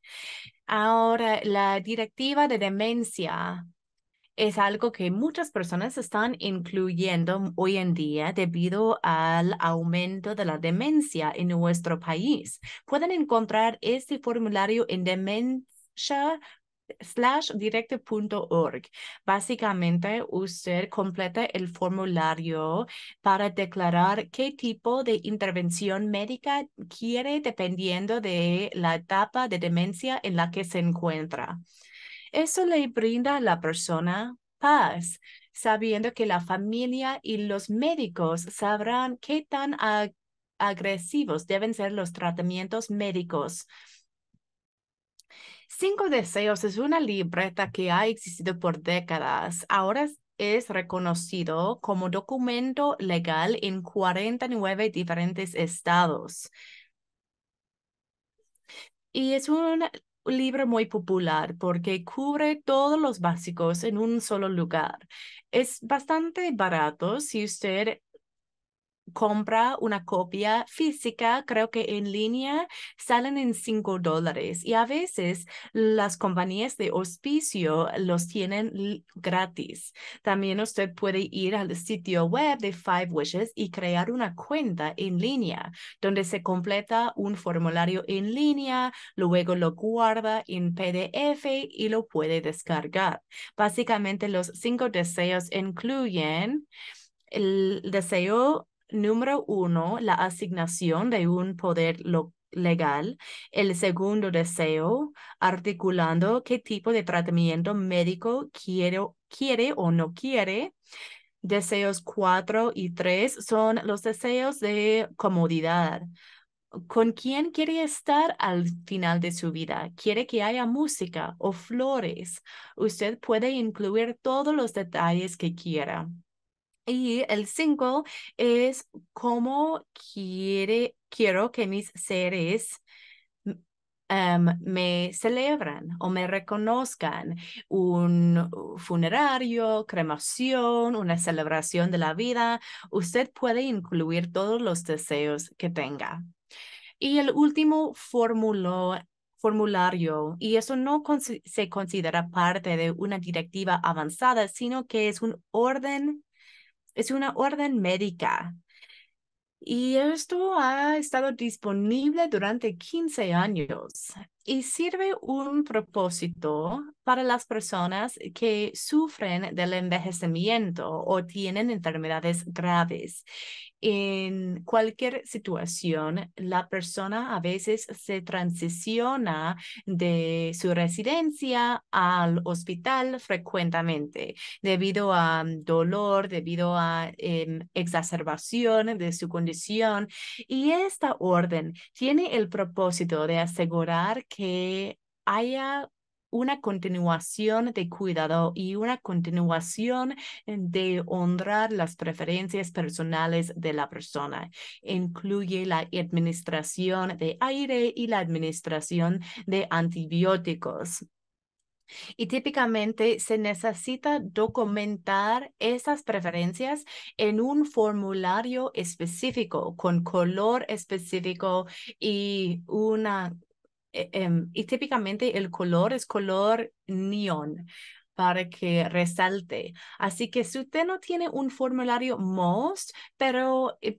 Ahora, la directiva de demencia es algo que muchas personas están incluyendo hoy en día debido al aumento de la demencia en nuestro país. Pueden encontrar este formulario en demencia slash Básicamente, usted completa el formulario para declarar qué tipo de intervención médica quiere dependiendo de la etapa de demencia en la que se encuentra. Eso le brinda a la persona paz, sabiendo que la familia y los médicos sabrán qué tan agresivos deben ser los tratamientos médicos Cinco Deseos es una libreta que ha existido por décadas. Ahora es reconocido como documento legal en 49 diferentes estados. Y es un libro muy popular porque cubre todos los básicos en un solo lugar. Es bastante barato si usted compra una copia física, creo que en línea salen en 5 dólares y a veces las compañías de hospicio los tienen gratis. También usted puede ir al sitio web de Five Wishes y crear una cuenta en línea donde se completa un formulario en línea, luego lo guarda en PDF y lo puede descargar. Básicamente los cinco deseos incluyen el deseo número uno, la asignación de un poder legal. El segundo deseo, articulando qué tipo de tratamiento médico quiere o no quiere. Deseos cuatro y tres son los deseos de comodidad. ¿Con quién quiere estar al final de su vida? ¿Quiere que haya música o flores? Usted puede incluir todos los detalles que quiera. Y el cinco es cómo quiere, quiero que mis seres em, me celebran o me reconozcan un funerario, cremación, una celebración de la vida. Usted puede incluir todos los deseos que tenga. Y el último formulario, y eso no se considera parte de una directiva avanzada, sino que es un orden es una orden médica. Y esto ha estado disponible durante 15 años y sirve un propósito para las personas que sufren del envejecimiento o tienen enfermedades graves. En cualquier situación, la persona a veces se transiciona de su residencia al hospital frecuentemente debido a mm, dolor, debido a em, exacerbación de su condición. Y esta orden tiene el propósito de asegurar que que haya una continuación de cuidado y una continuación de honrar las preferencias personales de la persona. Incluye la administración de aire y la administración de antibióticos. Y típicamente se necesita documentar esas preferencias en un formulario específico, con color específico y una eh, em, y típicamente el color es color neón para que resalte. Así que si usted no tiene un formulario MOST, pero eh,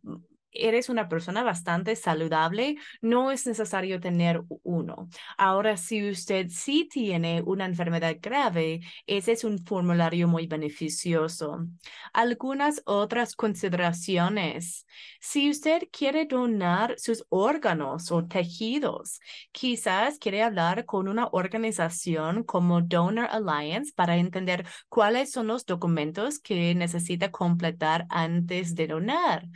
eres una persona bastante saludable, no es necesario tener uno. Ahora, si usted sí tiene una enfermedad grave, ese es un formulario muy beneficioso. Algunas otras consideraciones. Si usted quiere donar sus órganos o tejidos, quizás quiere hablar con una organización como Donor Alliance para entender cuáles son los documentos que necesita completar antes de donar.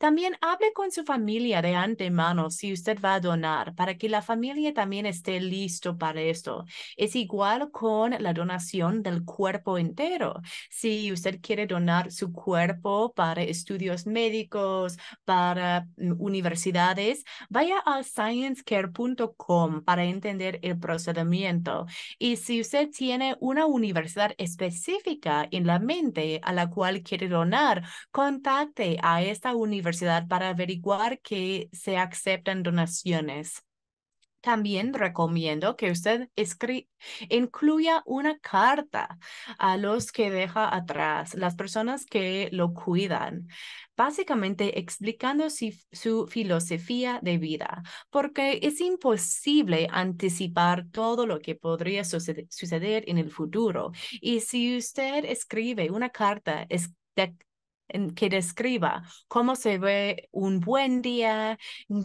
También hable con su familia de antemano si usted va a donar para que la familia también esté listo para esto. Es igual con la donación del cuerpo entero. Si usted quiere donar su cuerpo para estudios médicos, para mm, universidades, vaya a sciencecare.com para entender el procedimiento. Y si usted tiene una universidad específica en la mente a la cual quiere donar, contacte a esta universidad para averiguar que se aceptan donaciones. También recomiendo que usted incluya una carta a los que deja atrás, las personas que lo cuidan, básicamente explicando su filosofía de vida, porque es imposible anticipar todo lo que podría suceder en el futuro. Y si usted escribe una carta, es que describa cómo se ve un buen día,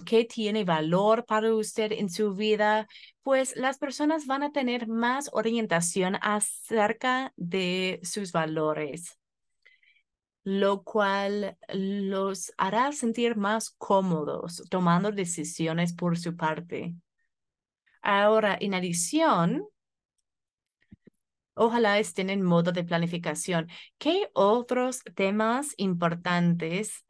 qué tiene valor para usted en su vida, pues las personas van a tener más orientación acerca de sus valores, lo cual los hará sentir más cómodos tomando decisiones por su parte. Ahora, en adición, Ojalá estén en modo de planificación. ¿Qué otros temas importantes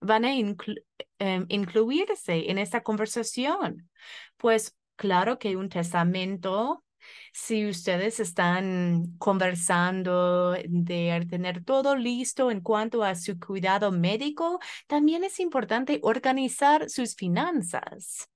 van a em, incluirse en esta conversación? Pues claro que un testamento si ustedes están conversando de tener todo listo en cuanto a su cuidado médico, también es importante organizar sus finanzas.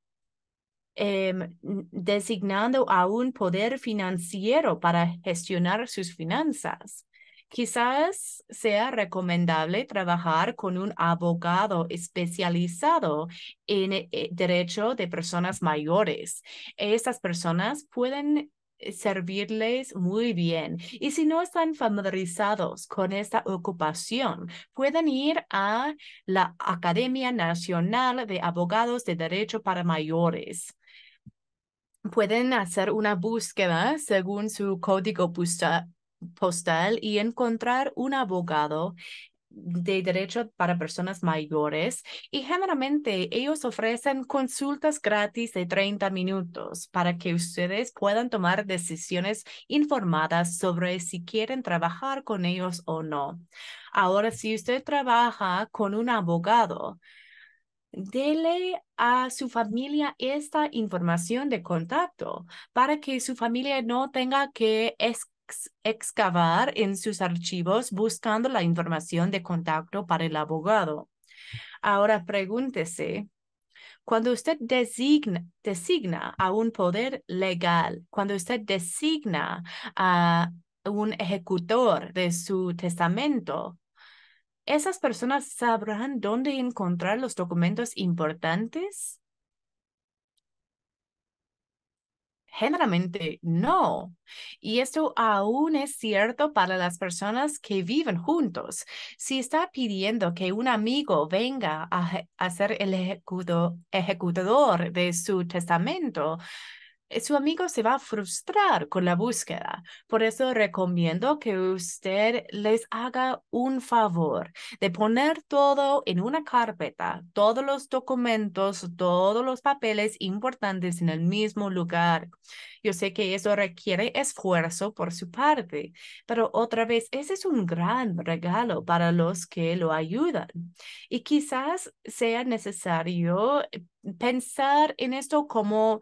Em, designando a un poder financiero para gestionar sus finanzas. Quizás sea recomendable trabajar con un abogado especializado en eh, derecho de personas mayores. Estas personas pueden servirles muy bien. Y si no están familiarizados con esta ocupación, pueden ir a la Academia Nacional de Abogados de Derecho para Mayores pueden hacer una búsqueda según su código postal y encontrar un abogado de derecho para personas mayores y generalmente ellos ofrecen consultas gratis de 30 minutos para que ustedes puedan tomar decisiones informadas sobre si quieren trabajar con ellos o no. Ahora, si usted trabaja con un abogado, Dele a su familia esta información de contacto para que su familia no tenga que excavar en sus archivos buscando la información de contacto para el abogado. Ahora pregúntese, cuando usted designa, designa a un poder legal, cuando usted designa a un ejecutor de su testamento, ¿Esas personas sabrán dónde encontrar los documentos importantes? Generalmente no. Y esto aún es cierto para las personas que viven juntos. Si está pidiendo que un amigo venga a, ser el ejecutor ejecutador de su testamento, eh, su amigo se va a frustrar con la búsqueda. Por eso recomiendo que usted les haga un favor de poner todo en una carpeta, todos los documentos, todos los papeles importantes en el mismo lugar. Yo sé que eso requiere esfuerzo por su parte, pero otra vez, ese es un gran regalo para los que lo ayudan. Y quizás sea necesario eh, pensar en esto como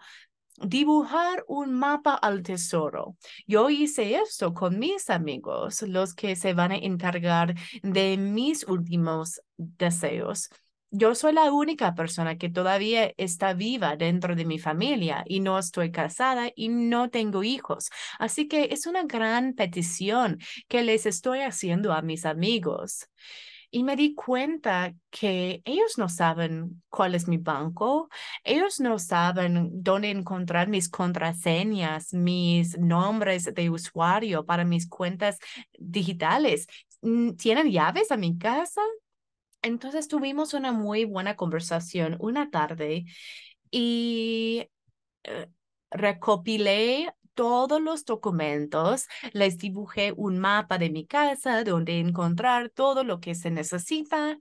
dibujar un mapa al tesoro. Yo hice esto con mis amigos, los que se van a encargar de mis últimos deseos. Yo soy la única persona que todavía está viva dentro de mi familia y no estoy casada y no tengo hijos. Así que es una gran petición que les estoy haciendo a mis amigos y me di cuenta que ellos no saben cuál es mi banco, ellos no saben dónde encontrar mis contraseñas, mis nombres de usuario para mis cuentas digitales. Mm, ¿Tienen llaves a mi casa? Entonces tuvimos una muy buena conversación una tarde y eh, recopilé todos los documentos, les dibujé un mapa de mi casa donde encontrar todo lo que se necesita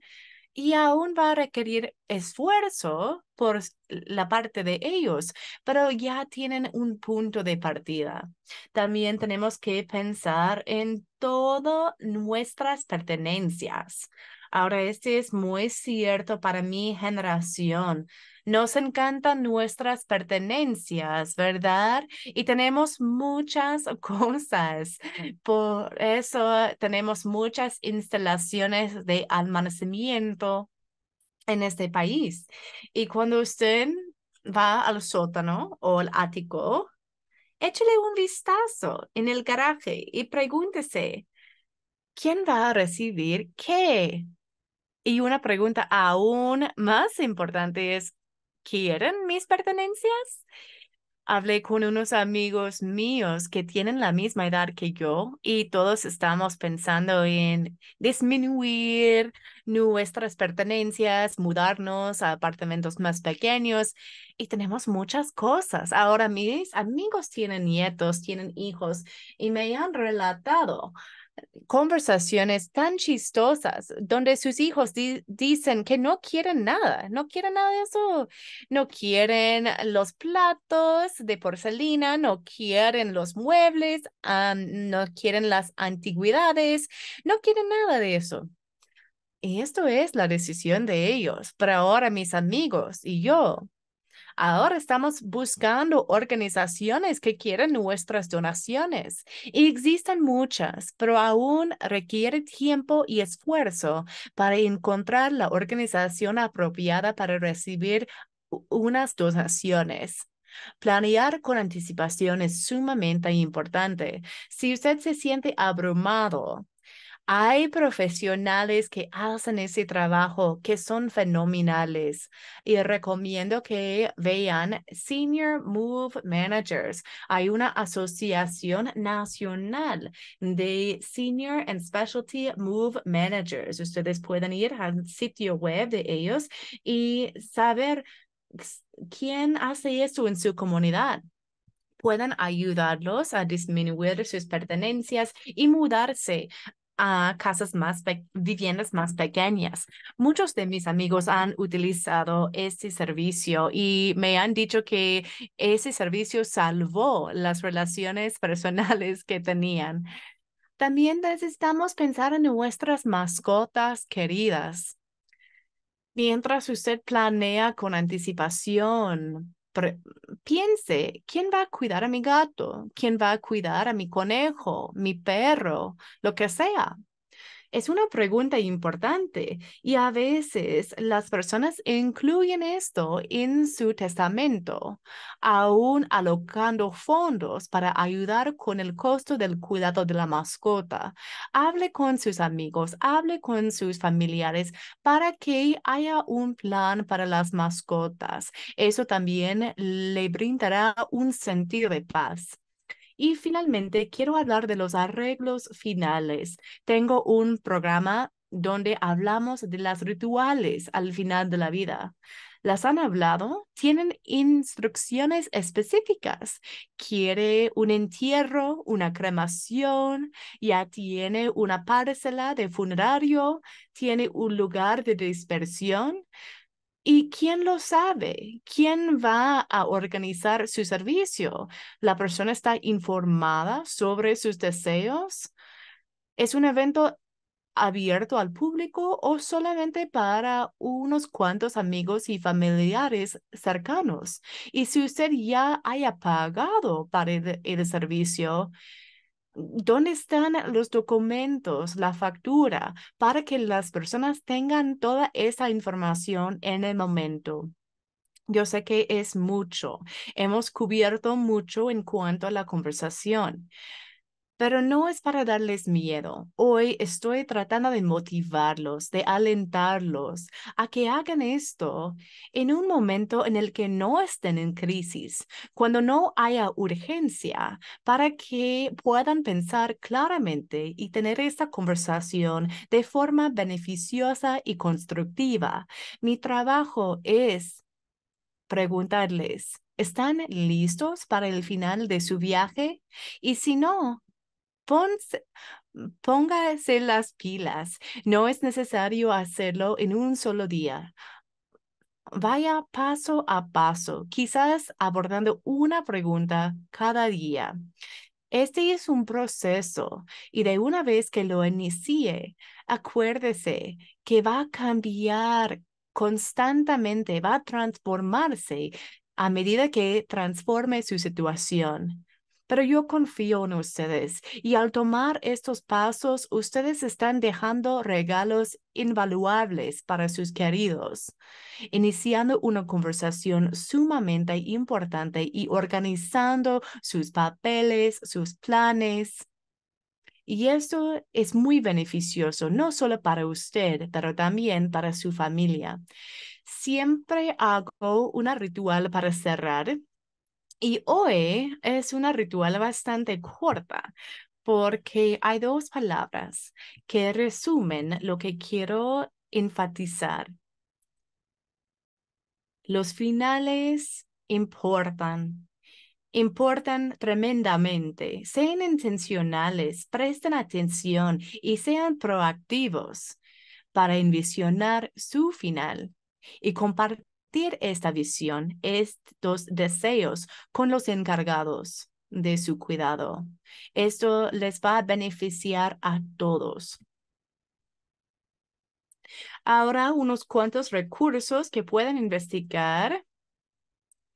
y aún va a requerir esfuerzo por la parte de ellos, pero ya tienen un punto de partida. También tenemos que pensar en todas nuestras pertenencias. Ahora, este es muy cierto para mi generación. Nos encantan nuestras pertenencias, ¿verdad? Y tenemos muchas <laughs> cosas. Por eso tenemos muchas instalaciones de almacenamiento en este país. Y cuando usted va al sótano o al ático, échele un vistazo en el garaje y pregúntese, ¿quién va a recibir qué? Y una pregunta aún más importante es, quieren mis pertenencias. Hablé con unos amigos míos que tienen la misma edad que yo y todos estamos pensando en disminuir nuestras pertenencias, mudarnos a apartamentos más pequeños y tenemos muchas cosas. Ahora mis amigos tienen nietos, tienen hijos y me han relatado conversaciones tan chistosas donde sus hijos dicen que no quieren nada, no quieren nada de eso, no quieren los platos de porcelana, no quieren los muebles, ah, no quieren las antigüedades, no quieren nada de eso. Y esto es la decisión de ellos. Pero ahora mis amigos y yo Ahora estamos buscando organizaciones que quieran nuestras donaciones y existen muchas, pero aún requiere tiempo y esfuerzo para encontrar la organización apropiada para recibir unas donaciones. Planear con anticipación es sumamente importante. Si usted se siente abrumado hay profesionales que hacen ese trabajo, que son fenomenales y recomiendo que vean Senior Move Managers. Hay una asociación nacional de Senior and Specialty Move Managers. Ustedes pueden ir al sitio web de ellos y saber quién hace esto en su comunidad Pueden ayudarlos a disminuir sus pertenencias y mudarse a casas más, viviendas más pequeñas. Muchos de mis amigos han utilizado este servicio y me han dicho que ese servicio salvó las relaciones <laughs> personales que tenían. También necesitamos pensar en nuestras mascotas queridas. Mientras usted planea con anticipación piense, ¿quién va a cuidar a mi gato? ¿Quién va a cuidar a mi conejo, mi perro, lo que sea? Es una pregunta importante y a veces las personas incluyen esto en su testamento, aún alocando fondos para ayudar con el costo del cuidado de la mascota. Hable con sus amigos, hable con sus familiares para que haya un plan para las mascotas. Eso también le brindará un sentido de paz. Y finalmente, quiero hablar de los arreglos finales. Tengo un programa donde hablamos de las rituales al final de la vida. ¿Las han hablado? ¿Tienen instrucciones específicas? ¿Quiere un entierro, una cremación? ¿Ya tiene una parcela de funerario? ¿Tiene un lugar de dispersión? ¿Y quién lo sabe? ¿Quién va a organizar su servicio? ¿La persona está informada sobre sus deseos? ¿Es un evento abierto al público o solamente para unos cuantos amigos y familiares cercanos? Y si usted ya haya pagado para el, servicio, ¿Dónde están los documentos, la factura, para que las personas tengan toda esa información en el momento? Yo sé que es mucho. Hemos cubierto mucho en cuanto a la conversación, pero no es para darles miedo. Hoy estoy tratando de motivarlos, de alentarlos a que hagan esto en un momento en el que no estén en crisis, cuando no haya urgencia, para que puedan pensar claramente y tener esta conversación de forma beneficiosa y constructiva. Mi trabajo es preguntarles, ¿Están listos para el final de su viaje? Y si no, póngase las pilas. No es necesario hacerlo en un solo día. Vaya paso a paso, quizás abordando una pregunta cada día. Este es un proceso y de una vez que lo inicie, acuérdese que va a cambiar constantemente, va a transformarse a medida que transforme su situación. Pero yo confío en ustedes y al tomar estos pasos, ustedes están dejando regalos invaluables para sus queridos, iniciando una conversación sumamente importante y organizando sus papeles, sus planes. Y esto es muy beneficioso, no solo para usted, pero también para su familia. Siempre hago un ritual para cerrar y hoy es una ritual bastante corta porque hay dos palabras que resumen lo que quiero enfatizar. Los finales importan importan tremendamente. Sean intencionales, presten atención y sean proactivos para envisionar su final y compartir esta visión, estos deseos con los encargados de su cuidado. Esto les va a beneficiar a todos. Ahora unos cuantos recursos que pueden investigar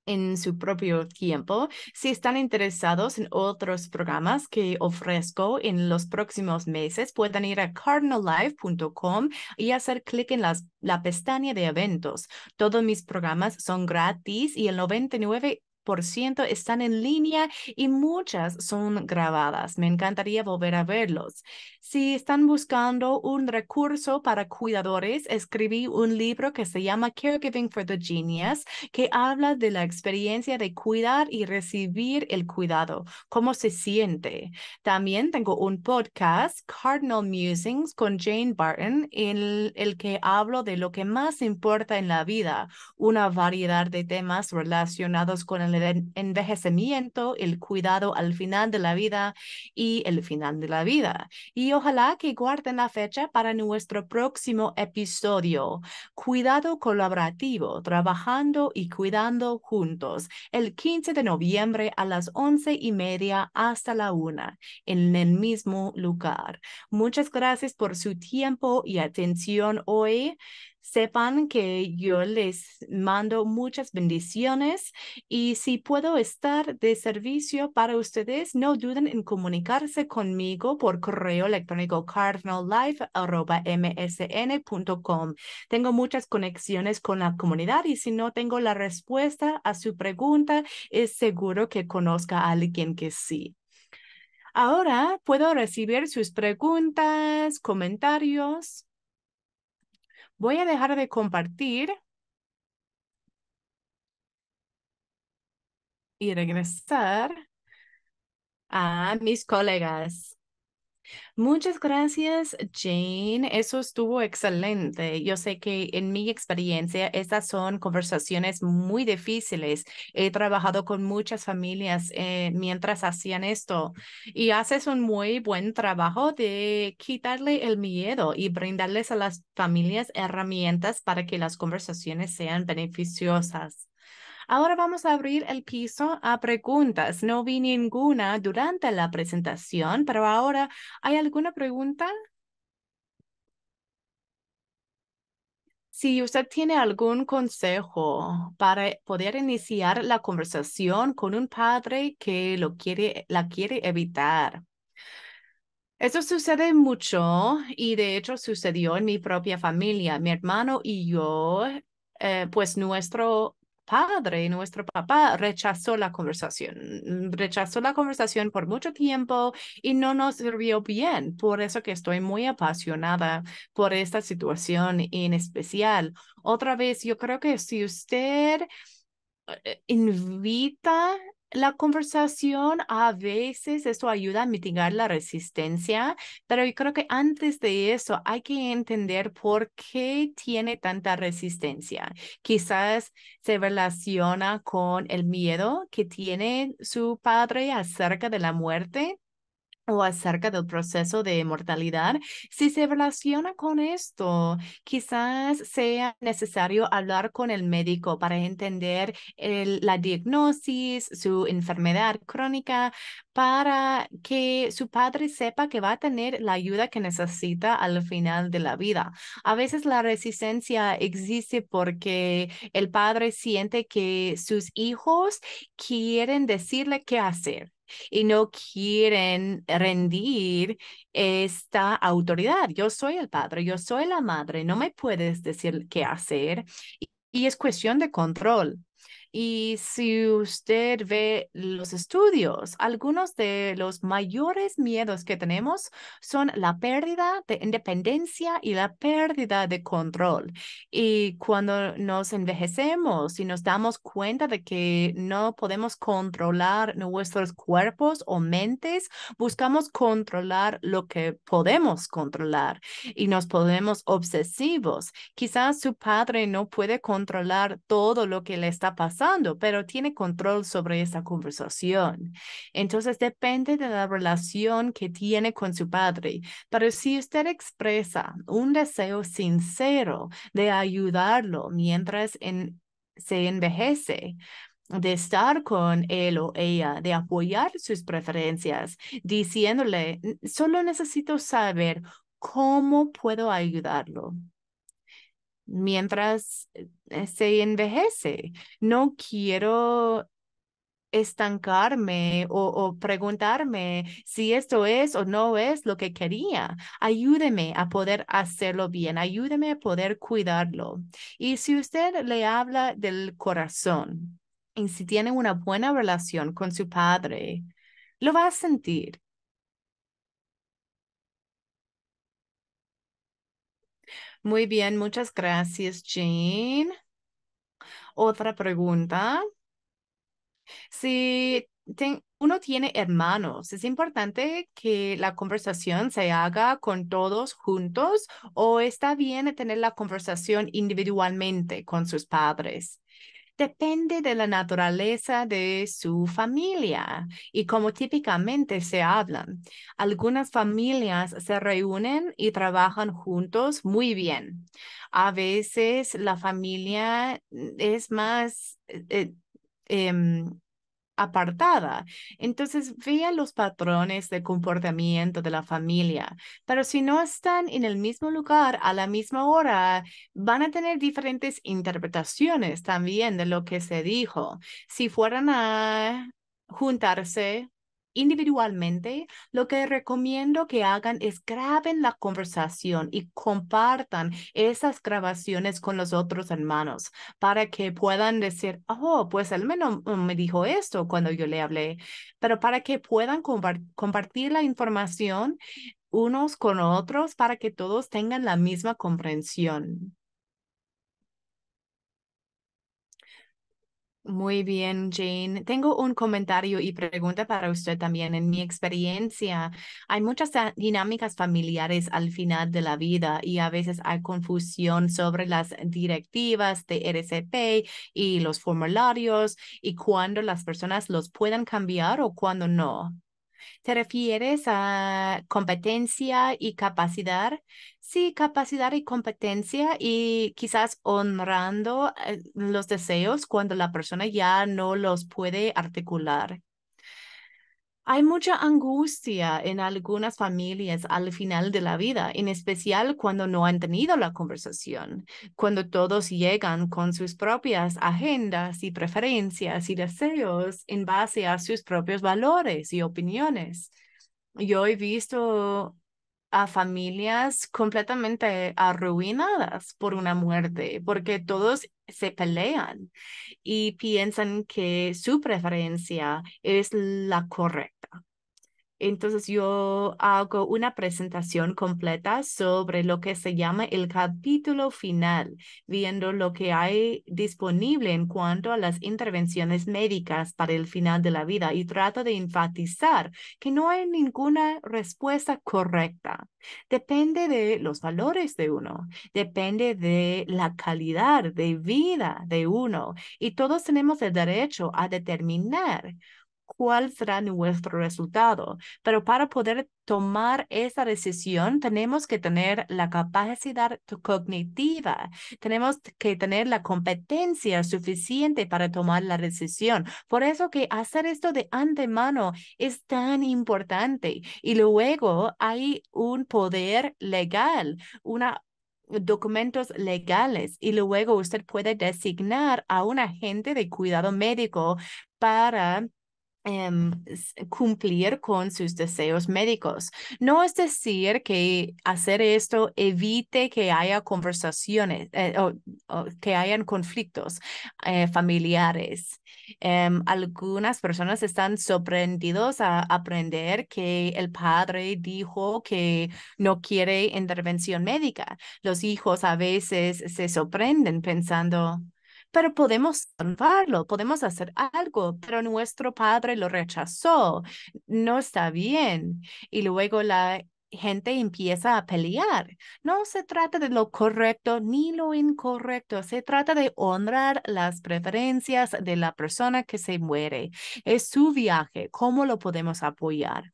en su propio tiempo. Si están interesados en otros programas que ofrezco en los próximos meses, pueden ir a cardinallive.com y hacer clic en la pestaña de eventos. Todos mis programas son gratis y el 99 ciento están en línea y muchas son grabadas. Me encantaría volver a verlos. Si están buscando un recurso para cuidadores, escribí un libro que se llama Caregiving for the Genius, que habla de la experiencia de cuidar y recibir el cuidado, cómo se siente. También tengo un podcast, Cardinal Musings, con Jane Barton, en el que hablo de lo que más importa en la vida, una variedad de temas relacionados con el el envejecimiento, el cuidado al final de la vida y el final de la vida. Y ojalá que guarden la fecha para nuestro próximo episodio. Cuidado colaborativo, trabajando y cuidando juntos, el 15 de noviembre a las once y media hasta la una, en el mismo lugar. Muchas gracias por su tiempo y atención hoy sepan que yo les mando muchas bendiciones y si puedo estar de servicio para ustedes, no duden en comunicarse conmigo por correo electrónico cardinallife.msn.com. Tengo muchas conexiones con la comunidad y si no tengo la respuesta a su pregunta, es seguro que conozca a alguien que sí. Ahora puedo recibir sus preguntas, comentarios. Voy a dejar de compartir y regresar a mis colegas. Muchas gracias, Jane. Eso estuvo excelente. Yo sé que en mi experiencia, estas son conversaciones muy difíciles. He trabajado con muchas familias eh, mientras hacían esto y haces un muy buen trabajo de quitarle el miedo y brindarles a las familias herramientas para que las conversaciones sean beneficiosas. Ahora vamos a abrir el piso a preguntas. No vi ninguna durante la presentación, pero ahora, ¿hay alguna pregunta? Si usted tiene algún consejo para poder iniciar la conversación con un padre que lo quiere, la quiere evitar. Eso sucede mucho y de hecho sucedió en mi propia familia. Mi hermano y yo, eh, pues nuestro padre, y nuestro papá, rechazó la conversación, rechazó la conversación por mucho tiempo y no nos sirvió bien. Por eso que estoy muy apasionada por esta situación en especial. Otra vez, yo creo que si usted eh, invita la conversación a veces eso ayuda a mitigar la resistencia, pero yo creo que antes de eso hay que entender por qué tiene tanta resistencia. Quizás se relaciona con el miedo que tiene su padre acerca de la muerte o acerca del proceso de mortalidad, si se relaciona con esto, quizás sea necesario hablar con el médico para entender la diagnosis, su enfermedad crónica, para que su padre sepa que va a tener la ayuda que necesita al final de la vida. A veces la resistencia existe porque el padre siente que sus hijos quieren decirle qué hacer y no quieren rendir esta autoridad. Yo soy el padre, yo soy la madre, no me puedes decir qué hacer. Y, es cuestión de control. Y si usted ve los estudios, algunos de los mayores miedos que tenemos son la pérdida de independencia y la pérdida de control. Y cuando nos envejecemos y nos damos cuenta de que no podemos controlar nuestros cuerpos o mentes, buscamos controlar lo que podemos controlar y nos ponemos obsesivos. Quizás su padre no puede controlar todo lo que le está pasando pero tiene control sobre esa conversación. Entonces depende de la relación que tiene con su padre. Pero si usted expresa un deseo sincero de ayudarlo mientras se envejece, de estar con él o ella, de apoyar sus preferencias, diciéndole, solo necesito saber cómo puedo ayudarlo mientras eh, eh, se envejece. No quiero estancarme o, preguntarme si esto es o no es lo que quería. Ayúdeme a poder hacerlo bien, ayúdeme a poder cuidarlo. Y si usted le habla del corazón y si tiene una buena relación con su padre, lo va a sentir. Muy bien, muchas gracias, Jane. Otra pregunta. Si uno tiene hermanos, ¿es importante que la conversación se haga con todos juntos o está bien tener la conversación individualmente con sus padres? depende de la naturaleza de su familia y como típicamente se hablan. Algunas familias se reúnen y trabajan juntos muy bien. A veces la familia es más... Eh, eh, em, apartada. Entonces, vean los patrones de comportamiento de la familia, pero si no están en el mismo lugar a la misma hora, van a tener diferentes interpretaciones también de lo que se dijo. Si fueran a juntarse individualmente, lo que recomiendo que hagan es graben la conversación y compartan esas grabaciones con los otros hermanos para que puedan decir, oh, pues al menos mm, me dijo esto cuando yo le hablé, pero para que puedan compartir la información unos con otros para que todos tengan la misma comprensión. Muy bien, Jane. Tengo un comentario y pregunta para usted también. En mi experiencia, hay muchas dinámicas familiares al final de la vida y a veces hay confusión sobre las directivas de RCP y los formularios y cuándo las personas los puedan cambiar o cuándo no. ¿Te refieres a competencia y capacidad? Sí, capacidad y competencia y quizás honrando eh, los deseos cuando la persona ya no los puede articular. Hay mucha angustia en algunas familias al final de la vida, en especial cuando no han tenido la conversación, cuando todos llegan con sus propias agendas y preferencias y deseos en base a sus propios valores y opiniones. Yo he visto a familias completamente arruinadas por una muerte, porque todos se pelean y piensan que su preferencia es la correcta entonces yo hago una presentación completa sobre lo que se llama el capítulo final, viendo lo que hay disponible en cuanto a las intervenciones médicas para el final de la vida y trato de enfatizar que no hay ninguna respuesta correcta. Depende de los valores de uno, depende de la calidad de vida de uno y todos tenemos el derecho a determinar cuál será nuestro resultado. Pero para poder tomar esa decisión, tenemos que tener la capacidad cognitiva, tenemos que tener la competencia suficiente para tomar la decisión. Por eso que hacer esto de antemano es tan importante. Y luego hay un poder legal, documentos legales y luego usted puede designar a un agente de cuidado médico para Em, cumplir con sus deseos médicos. No es decir que hacer esto evite que haya conversaciones eh, o, que hayan conflictos eh, familiares. Em, algunas personas están sorprendidos a aprender que el padre dijo que no quiere intervención médica. Los hijos a veces se sorprenden pensando, pero podemos salvarlo, podemos hacer algo, pero nuestro padre lo rechazó, no está bien. Y luego la gente empieza a pelear. No se trata de lo correcto ni lo incorrecto, se trata de honrar las preferencias de la persona que se muere. Es su viaje, ¿cómo lo podemos apoyar?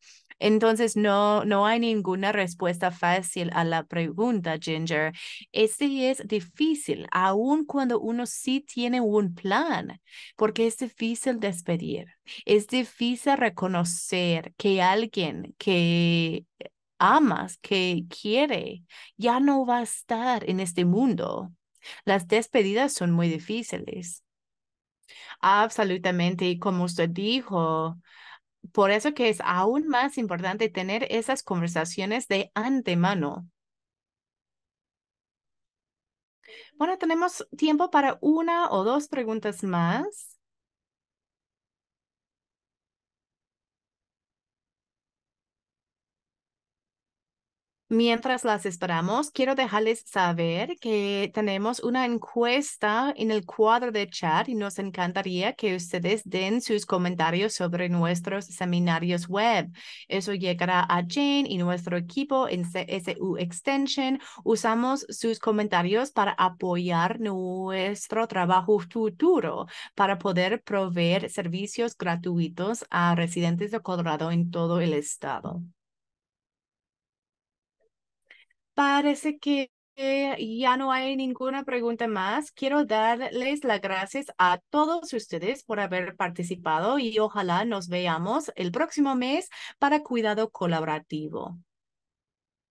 Entonces, no, no hay ninguna respuesta fácil a la pregunta, Ginger. Este es difícil, aun cuando uno sí tiene un plan, porque es difícil despedir. Es difícil reconocer que alguien que amas, que quiere, ya no va a estar en este mundo. Las despedidas son muy difíciles. Absolutamente, como usted dijo, por eso que es aún más importante tener esas conversaciones de antemano. Bueno, tenemos tiempo para una o dos preguntas más. Mientras las esperamos, quiero dejarles saber que tenemos una encuesta en el cuadro de chat y nos encantaría que ustedes den sus comentarios sobre nuestros seminarios web. Eso llegará a Jane y nuestro equipo en CSU Extension. Usamos sus comentarios para apoyar nuestro trabajo futuro, para poder proveer servicios gratuitos a residentes de Colorado en todo el estado. Parece que eh, ya no hay ninguna pregunta más. Quiero darles las gracias a todos ustedes por haber participado y ojalá nos veamos el próximo mes para cuidado colaborativo.